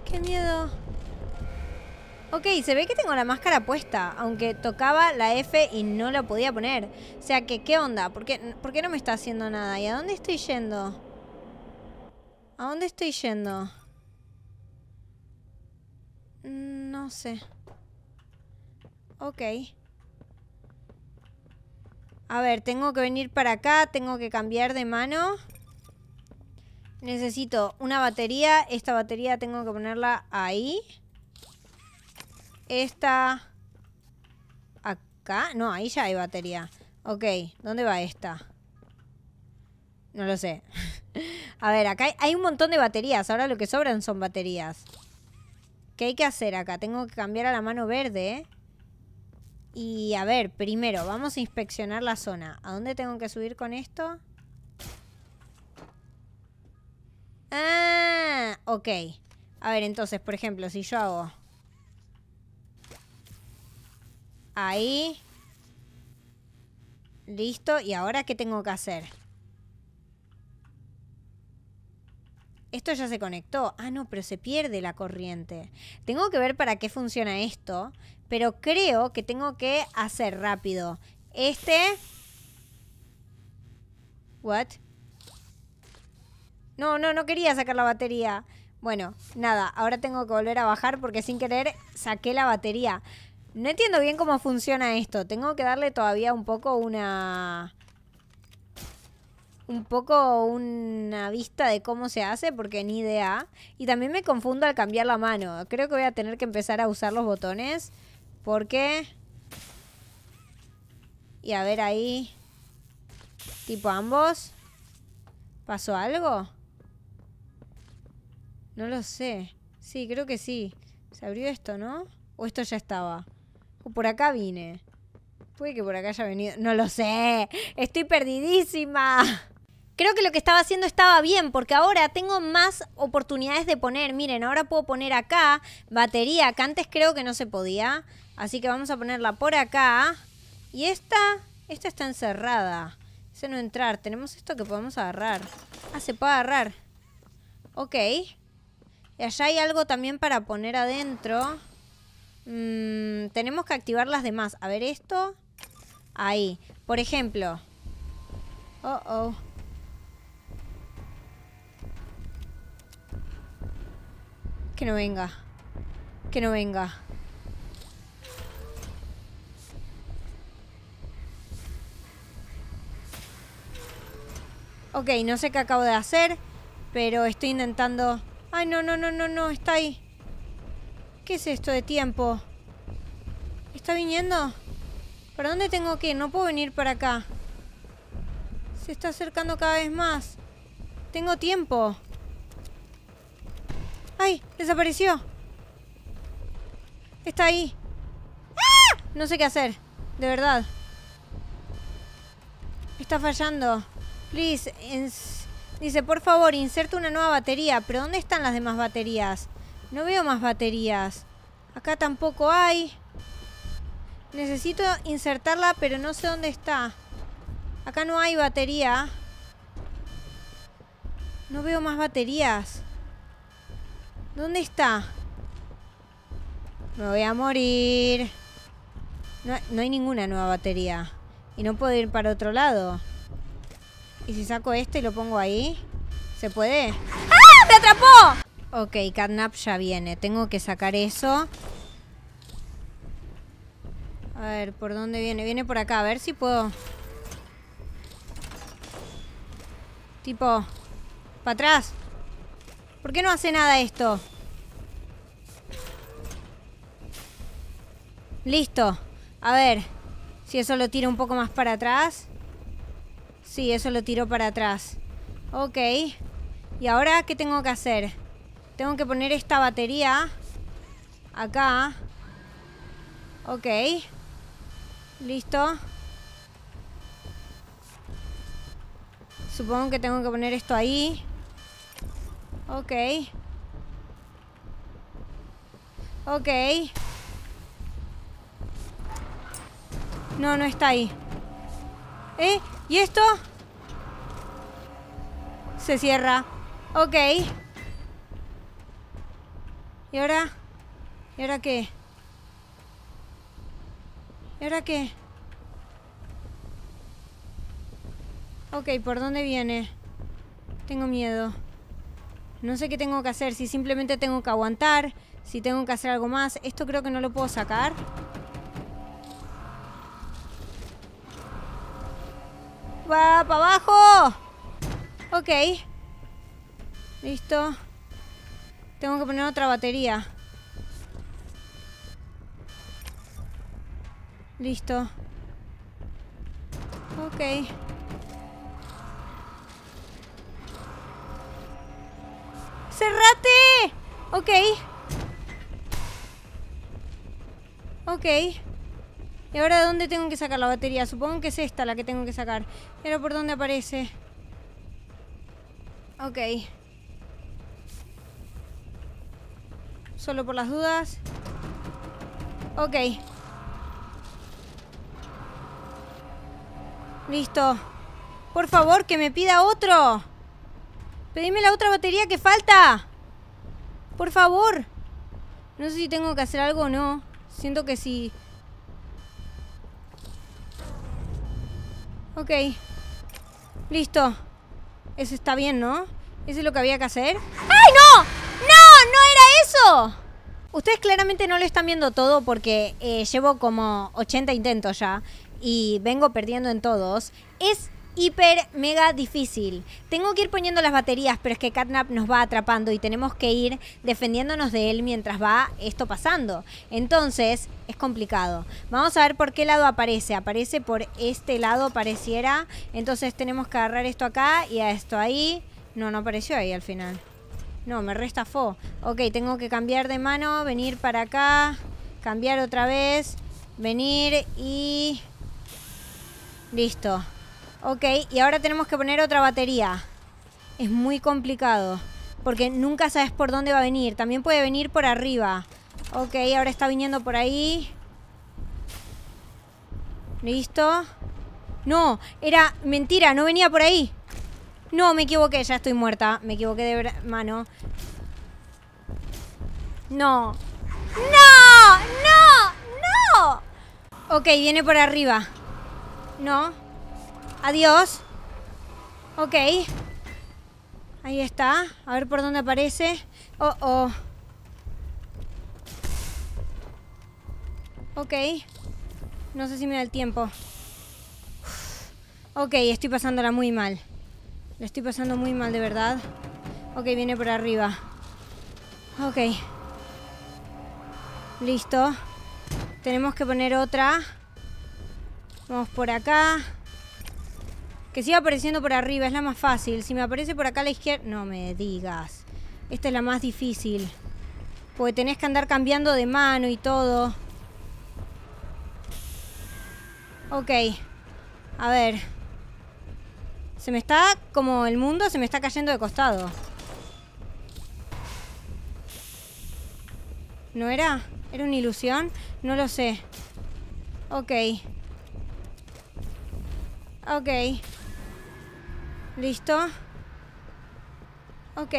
¡Qué miedo! Ok, se ve que tengo la máscara puesta, aunque tocaba la F y no la podía poner. O sea que, ¿qué onda? ¿Por qué, ¿por qué no me está haciendo nada? ¿Y a dónde estoy yendo? ¿A dónde estoy yendo? Mm, no sé. Ok. A ver, tengo que venir para acá, tengo que cambiar de mano. Necesito una batería. Esta batería tengo que ponerla ahí. Esta... Acá. No, ahí ya hay batería. Ok, ¿dónde va esta? No lo sé. A ver, acá hay un montón de baterías. Ahora lo que sobran son baterías. ¿Qué hay que hacer acá? Tengo que cambiar a la mano verde, Y a ver, primero, vamos a inspeccionar la zona. ¿A dónde tengo que subir con esto? Ah, ok. A ver, entonces, por ejemplo, si yo hago... Ahí. Listo. ¿Y ahora qué tengo que hacer? esto ya se conectó. Ah, no, pero se pierde la corriente. Tengo que ver para qué funciona esto, pero creo que tengo que hacer rápido. Este... What? No, no, no quería sacar la batería. Bueno, nada, ahora tengo que volver a bajar porque sin querer saqué la batería. No entiendo bien cómo funciona esto. Tengo que darle todavía un poco una un poco una vista de cómo se hace, porque ni idea. Y también me confundo al cambiar la mano. Creo que voy a tener que empezar a usar los botones, porque... Y a ver ahí... Tipo ambos. ¿Pasó algo? No lo sé. Sí, creo que sí. Se abrió esto, ¿no? ¿O esto ya estaba? ¿O por acá vine? Puede que por acá haya venido. No lo sé. Estoy perdidísima creo que lo que estaba haciendo estaba bien, porque ahora tengo más oportunidades de poner. Miren, ahora puedo poner acá batería, que antes creo que no se podía. Así que vamos a ponerla por acá. Y esta, esta está encerrada. Ese no entrar. Tenemos esto que podemos agarrar. Ah, se puede agarrar. Ok. Y allá hay algo también para poner adentro. Mm, tenemos que activar las demás. A ver esto. Ahí. Por ejemplo. Oh, oh. Que no venga. Que no venga. Ok, no sé qué acabo de hacer, pero estoy intentando... Ay, no, no, no, no, no, está ahí. ¿Qué es esto de tiempo? ¿Está viniendo? ¿Para dónde tengo que ir? No puedo venir para acá. Se está acercando cada vez más. Tengo tiempo. ¡Ay! Desapareció. Está ahí. ¡Ah! No sé qué hacer. De verdad. Está fallando. Please. Dice, por favor, inserta una nueva batería. ¿Pero dónde están las demás baterías? No veo más baterías. Acá tampoco hay. Necesito insertarla, pero no sé dónde está. Acá no hay batería. No veo más baterías. ¿Dónde está? Me voy a morir. No, hay ninguna nueva batería. Y no puedo ir para otro lado. ¿Y si saco este y lo pongo ahí? ¿Se puede? ¡Ah! ¡Me atrapó! Ok, Catnap ya viene. Tengo que sacar eso. A ver, ¿por dónde viene? Viene por acá. A ver si puedo... Tipo... ¿Para atrás? ¿Por qué no hace nada esto? Listo. A ver. Si eso lo tiro un poco más para atrás. Sí, eso lo tiro para atrás. Ok. ¿Y ahora qué tengo que hacer? Tengo que poner esta batería acá. Ok. Listo. Supongo que tengo que poner esto ahí. Ok. Ok. No, no está ahí. ¿Eh? ¿Y esto? Se cierra. Ok. ¿Y ahora? ¿Y ahora qué? ¿Y ahora qué? Ok, ¿por dónde viene? Tengo miedo no sé qué tengo que hacer, si simplemente tengo que aguantar, si tengo que hacer algo más. Esto creo que no lo puedo sacar. ¡Va para abajo! Ok. Listo. Tengo que poner otra batería. Listo. Ok. ¡Cerrate! Ok. Ok. ¿Y ahora de dónde tengo que sacar la batería? Supongo que es esta la que tengo que sacar. Pero ¿por dónde aparece? Ok. Solo por las dudas. Ok. Listo. Por favor, que me pida otro. Pedime la otra batería que falta. Por favor. No sé si tengo que hacer algo o no. Siento que sí. Ok. Listo. Eso está bien, ¿no? ¿Eso es lo que había que hacer? ¡Ay, no! ¡No! ¡No era eso! Ustedes claramente no lo están viendo todo porque eh, llevo como 80 intentos ya y vengo perdiendo en todos. Es hiper mega difícil. Tengo que ir poniendo las baterías, pero es que Catnap nos va atrapando y tenemos que ir defendiéndonos de él mientras va esto pasando. Entonces, es complicado. Vamos a ver por qué lado aparece. Aparece por este lado, pareciera. Entonces tenemos que agarrar esto acá y a esto ahí. No, no apareció ahí al final. No, me restafó. Ok, tengo que cambiar de mano, venir para acá, cambiar otra vez, venir y... Listo. Ok, y ahora tenemos que poner otra batería. Es muy complicado. Porque nunca sabes por dónde va a venir. También puede venir por arriba. Ok, ahora está viniendo por ahí. Listo. No, era mentira, no venía por ahí. No, me equivoqué, ya estoy muerta. Me equivoqué de mano. No. ¡No! ¡No! ¡No! Ok, viene por arriba. No. Adiós. Ok. Ahí está. A ver por dónde aparece. Oh, oh. Ok. No sé si me da el tiempo. Ok, estoy pasándola muy mal. La estoy pasando muy mal, de verdad. Ok, viene por arriba. Ok. Listo. Tenemos que poner otra. Vamos por acá. Que siga apareciendo por arriba, es la más fácil. Si me aparece por acá a la izquierda... No me digas. Esta es la más difícil. Porque tenés que andar cambiando de mano y todo. Ok. A ver. Se me está... Como el mundo se me está cayendo de costado. ¿No era? ¿Era una ilusión? No lo sé. Ok. Ok. Listo. Ok.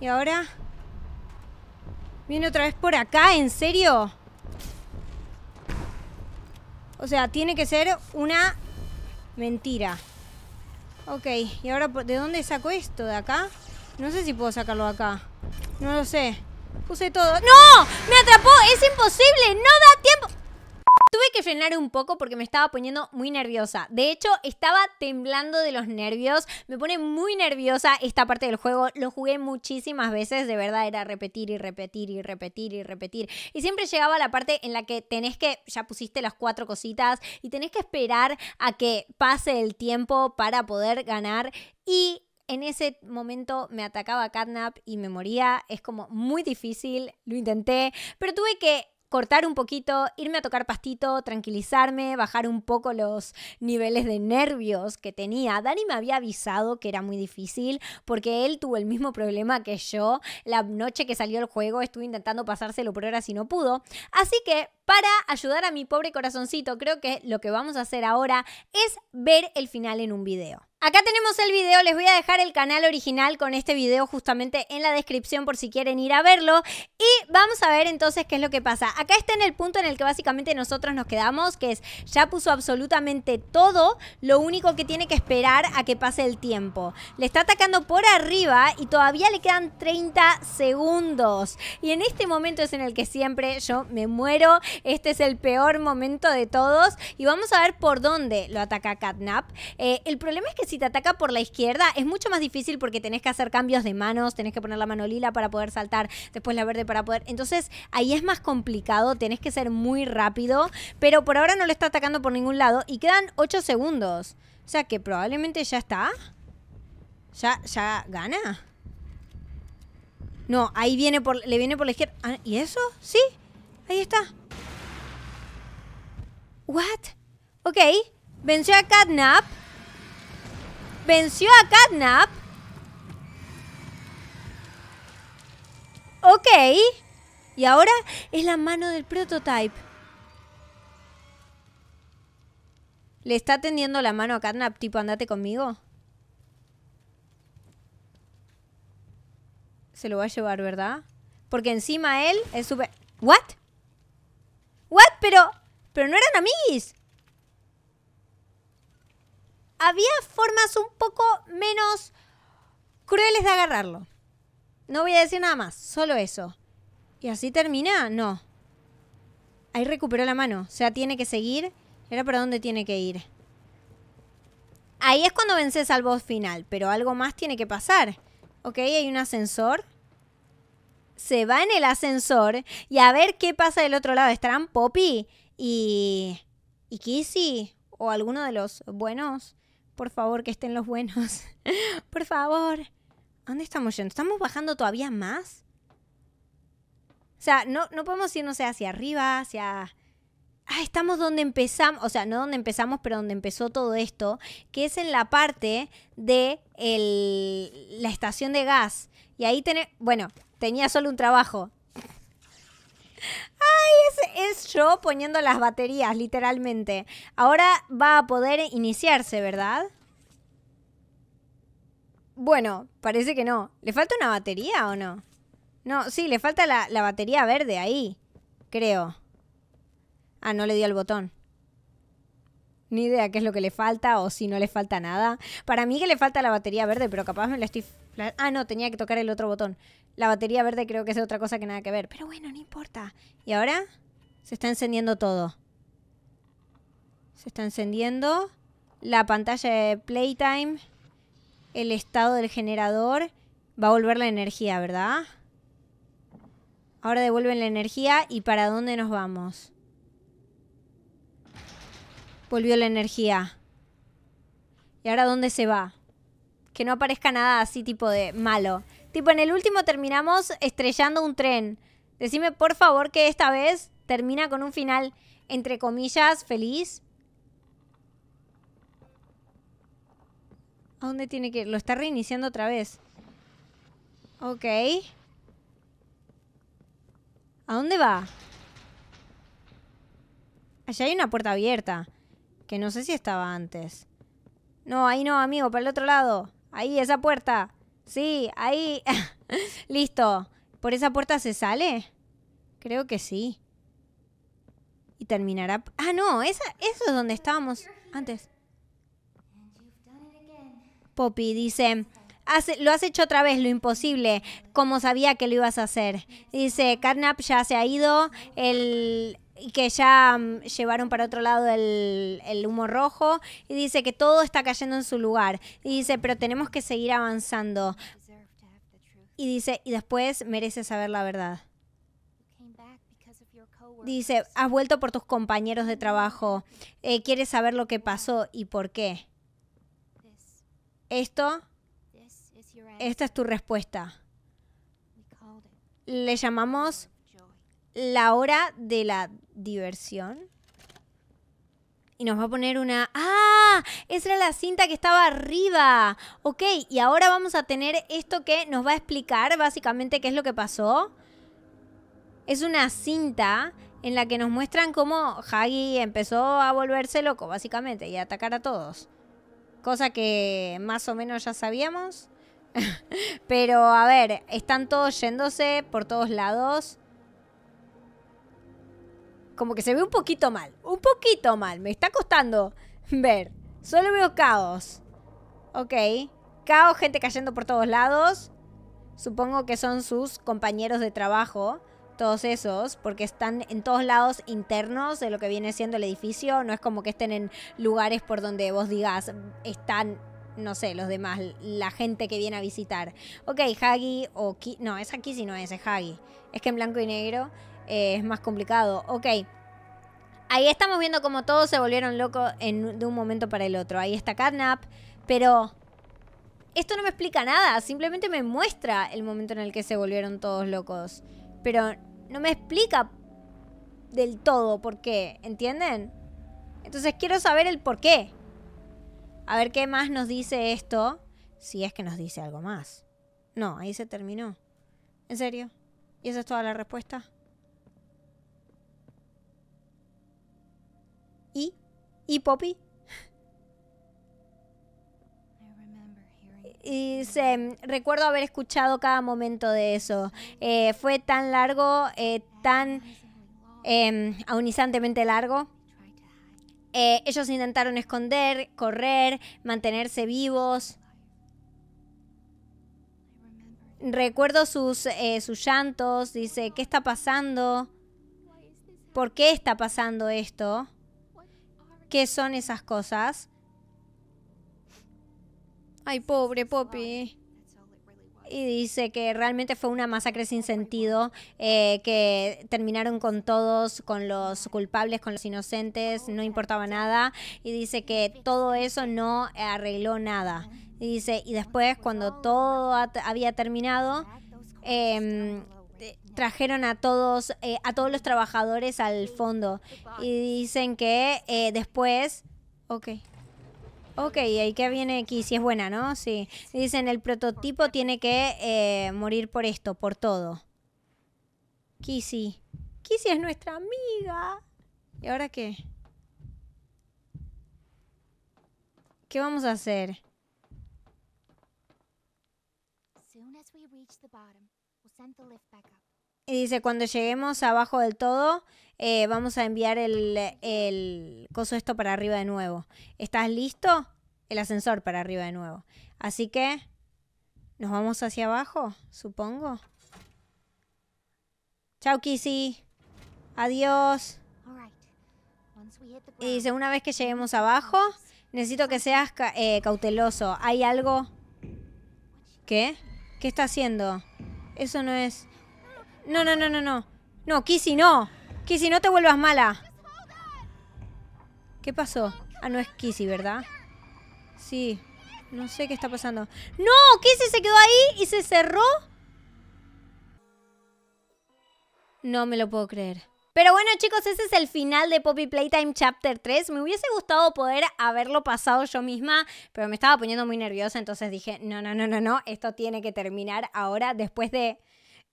Y ahora... Viene otra vez por acá, ¿en serio? O sea, tiene que ser una mentira. Ok, ¿y ahora de dónde saco esto? ¿De acá? No sé si puedo sacarlo de acá. No lo sé. Puse todo. ¡No! ¡Me atrapó! ¡Es imposible! ¡No da tiempo! Tuve que frenar un poco porque me estaba poniendo muy nerviosa. De hecho, estaba temblando de los nervios. Me pone muy nerviosa esta parte del juego. Lo jugué muchísimas veces. De verdad, era repetir y repetir y repetir y repetir. Y siempre llegaba la parte en la que tenés que, ya pusiste las cuatro cositas y tenés que esperar a que pase el tiempo para poder ganar. Y en ese momento me atacaba Catnap y me moría. Es como muy difícil, lo intenté, pero tuve que cortar un poquito, irme a tocar pastito, tranquilizarme, bajar un poco los niveles de nervios que tenía. Dani me había avisado que era muy difícil porque él tuvo el mismo problema que yo. La noche que salió el juego estuve intentando pasárselo por ahora y no pudo. Así que para ayudar a mi pobre corazoncito, creo que lo que vamos a hacer ahora es ver el final en un video. Acá tenemos el video, les voy a dejar el canal original con este video justamente en la descripción por si quieren ir a verlo y vamos a ver entonces qué es lo que pasa. Acá está en el punto en el que básicamente nosotros nos quedamos, que es ya puso absolutamente todo, lo único que tiene que esperar a que pase el tiempo. Le está atacando por arriba y todavía le quedan 30 segundos y en este momento es en el que siempre yo me muero, este es el peor momento de todos y vamos a ver por dónde lo ataca Catnap. Eh, el problema es que si te ataca por la izquierda es mucho más difícil porque tenés que hacer cambios de manos, tenés que poner la mano lila para poder saltar, después la verde para poder. Entonces ahí es más complicado, tenés que ser muy rápido, pero por ahora no le está atacando por ningún lado y quedan 8 segundos. O sea que probablemente ya está. Ya, ya gana. No, ahí viene por, le viene por la izquierda. Ah, ¿Y eso? Sí, ahí está. What? Ok, venció a Catnap venció a Catnap. Ok. Y ahora es la mano del prototype. Le está tendiendo la mano a Catnap, tipo, andate conmigo. Se lo va a llevar, ¿verdad? Porque encima él es súper... ¿What? ¿What? Pero... Pero no eran amiguis había formas un poco menos crueles de agarrarlo. No voy a decir nada más, solo eso. ¿Y así termina? No. Ahí recuperó la mano, o sea, tiene que seguir. Era para dónde tiene que ir. Ahí es cuando vences al boss final, pero algo más tiene que pasar. Ok, hay un ascensor. Se va en el ascensor y a ver qué pasa del otro lado. ¿Estarán Poppy y, y Kissy o alguno de los buenos? Por favor, que estén los buenos. Por favor. ¿A dónde estamos yendo? ¿Estamos bajando todavía más? O sea, no, no podemos ir, no sé, hacia arriba, hacia... Ah, estamos donde empezamos, o sea, no donde empezamos, pero donde empezó todo esto, que es en la parte de la estación de gas. Y ahí tenés, bueno, tenía solo un trabajo, Ay, ese es yo poniendo las baterías, literalmente. Ahora va a poder iniciarse, ¿verdad? Bueno, parece que no. ¿Le falta una batería o no? No, sí, le falta la, la batería verde ahí, creo. Ah, no le dio el botón. Ni idea qué es lo que le falta o si no le falta nada. Para mí que le falta la batería verde, pero capaz me la estoy... Ah, no, tenía que tocar el otro botón. La batería verde creo que es otra cosa que nada que ver. Pero bueno, no importa. Y ahora se está encendiendo todo. Se está encendiendo la pantalla de Playtime. El estado del generador. Va a volver la energía, ¿verdad? Ahora devuelven la energía. ¿Y para dónde nos vamos? Volvió la energía. ¿Y ahora dónde se va? Que no aparezca nada así tipo de malo. Tipo, en el último terminamos estrellando un tren. Decime, por favor, que esta vez termina con un final, entre comillas, feliz. ¿A dónde tiene que ir? Lo está reiniciando otra vez. Ok. ¿A dónde va? Allá hay una puerta abierta. Que no sé si estaba antes. No, ahí no, amigo, para el otro lado. Ahí, esa puerta. Sí, ahí. Listo. ¿Por esa puerta se sale? Creo que sí. Y terminará. Ah, no, esa, eso es donde estábamos antes. Poppy dice, Hace, lo has hecho otra vez, lo imposible, como sabía que lo ibas a hacer. Dice, Carnap ya se ha ido, el, y que ya mm, llevaron para otro lado el, humo rojo y dice que todo está cayendo en su lugar. Y dice, pero tenemos que seguir avanzando. Y dice, y después merece saber la verdad. Dice, has vuelto por tus compañeros de trabajo. Eh, quieres saber lo que pasó y por qué. Esto, esta es tu respuesta. Le llamamos la hora de la diversión. Y nos va a poner una... ¡Ah! Esa era la cinta que estaba arriba. Ok, y ahora vamos a tener esto que nos va a explicar básicamente qué es lo que pasó. Es una cinta en la que nos muestran cómo Haggy empezó a volverse loco, básicamente, y a atacar a todos. Cosa que más o menos ya sabíamos. Pero a ver, están todos yéndose por todos lados como que se ve un poquito mal. Un poquito mal. Me está costando ver. Solo veo caos. Ok. Caos, gente cayendo por todos lados. Supongo que son sus compañeros de trabajo. Todos esos. Porque están en todos lados internos de lo que viene siendo el edificio. No es como que estén en lugares por donde vos digas están no sé, los demás, la gente que viene a visitar. Ok, Haggy o Ki no, es aquí si no es, es Es que en blanco y negro. Eh, es más complicado. Ok. Ahí estamos viendo como todos se volvieron locos en, de un momento para el otro. Ahí está Catnap, pero esto no me explica nada, simplemente me muestra el momento en el que se volvieron todos locos. Pero no me explica del todo por qué, ¿entienden? Entonces quiero saber el por qué. A ver qué más nos dice esto, si es que nos dice algo más. No, ahí se terminó. ¿En serio? ¿Y esa es toda la respuesta? ¿Y? Poppy? Y se, mm, recuerdo haber escuchado cada momento de eso. Eh, fue tan largo, eh, tan em, eh, largo. ellos intentaron esconder, correr, mantenerse vivos. Recuerdo sus, eh, sus llantos. Dice, ¿qué está pasando? ¿Por qué está pasando esto? qué son esas cosas. Ay, pobre Poppy. Y dice que realmente fue una masacre sin sentido, eh, que terminaron con todos, con los culpables, con los inocentes, no importaba nada. Y dice que todo eso no arregló nada. Y dice, y después cuando todo había terminado, eh, trajeron a todos, eh, a todos los trabajadores al fondo y dicen que eh, después, ok. Ok, ¿y qué viene aquí? es buena, ¿no? Sí. Dicen, el prototipo tiene que eh, morir por esto, por todo. Kissy. Kissy es nuestra amiga. ¿Y ahora qué? ¿Qué vamos a hacer? Y dice, cuando lleguemos abajo del todo, eh, vamos a enviar el, el coso esto para arriba de nuevo. ¿Estás listo? El ascensor para arriba de nuevo. Así que, ¿nos vamos hacia abajo? Supongo. Chao, Kissy. Adiós. Y dice, una vez que lleguemos abajo, necesito que seas eh, cauteloso. ¿Hay algo? ¿Qué? ¿Qué está haciendo? Eso no es... No, no, no, no, no. No, Kissy, no. Kissy, no te vuelvas mala. ¿Qué pasó? Ah, no es Kissy, ¿verdad? Sí. No sé qué está pasando. ¡No! Kissy se quedó ahí y se cerró. No me lo puedo creer. Pero bueno chicos, ese es el final de Poppy Playtime Chapter 3. Me hubiese gustado poder haberlo pasado yo misma, pero me estaba poniendo muy nerviosa, entonces dije, no, no, no, no, no, esto tiene que terminar ahora después de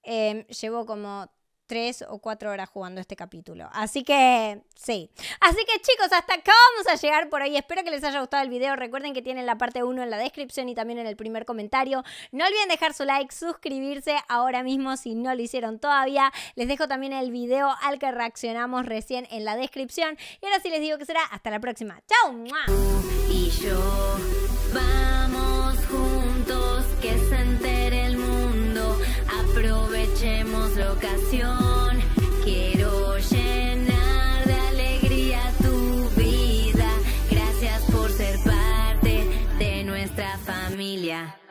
Em, llevo como 3 o 4 horas jugando este capítulo. Así que sí. Así que chicos, hasta acá vamos a llegar por ahí. Espero que les haya gustado el video. Recuerden que tienen la parte 1 en la descripción y también en el primer comentario. No olviden dejar su like, suscribirse ahora mismo si no lo hicieron todavía. Les dejo también el video al que reaccionamos recién en la descripción. Y ahora sí les digo que será hasta la próxima. ¡Chao! Y yo vamos juntos que Hemos la ocasión. Quiero llenar de alegría tu vida. Gracias por ser parte de nuestra familia.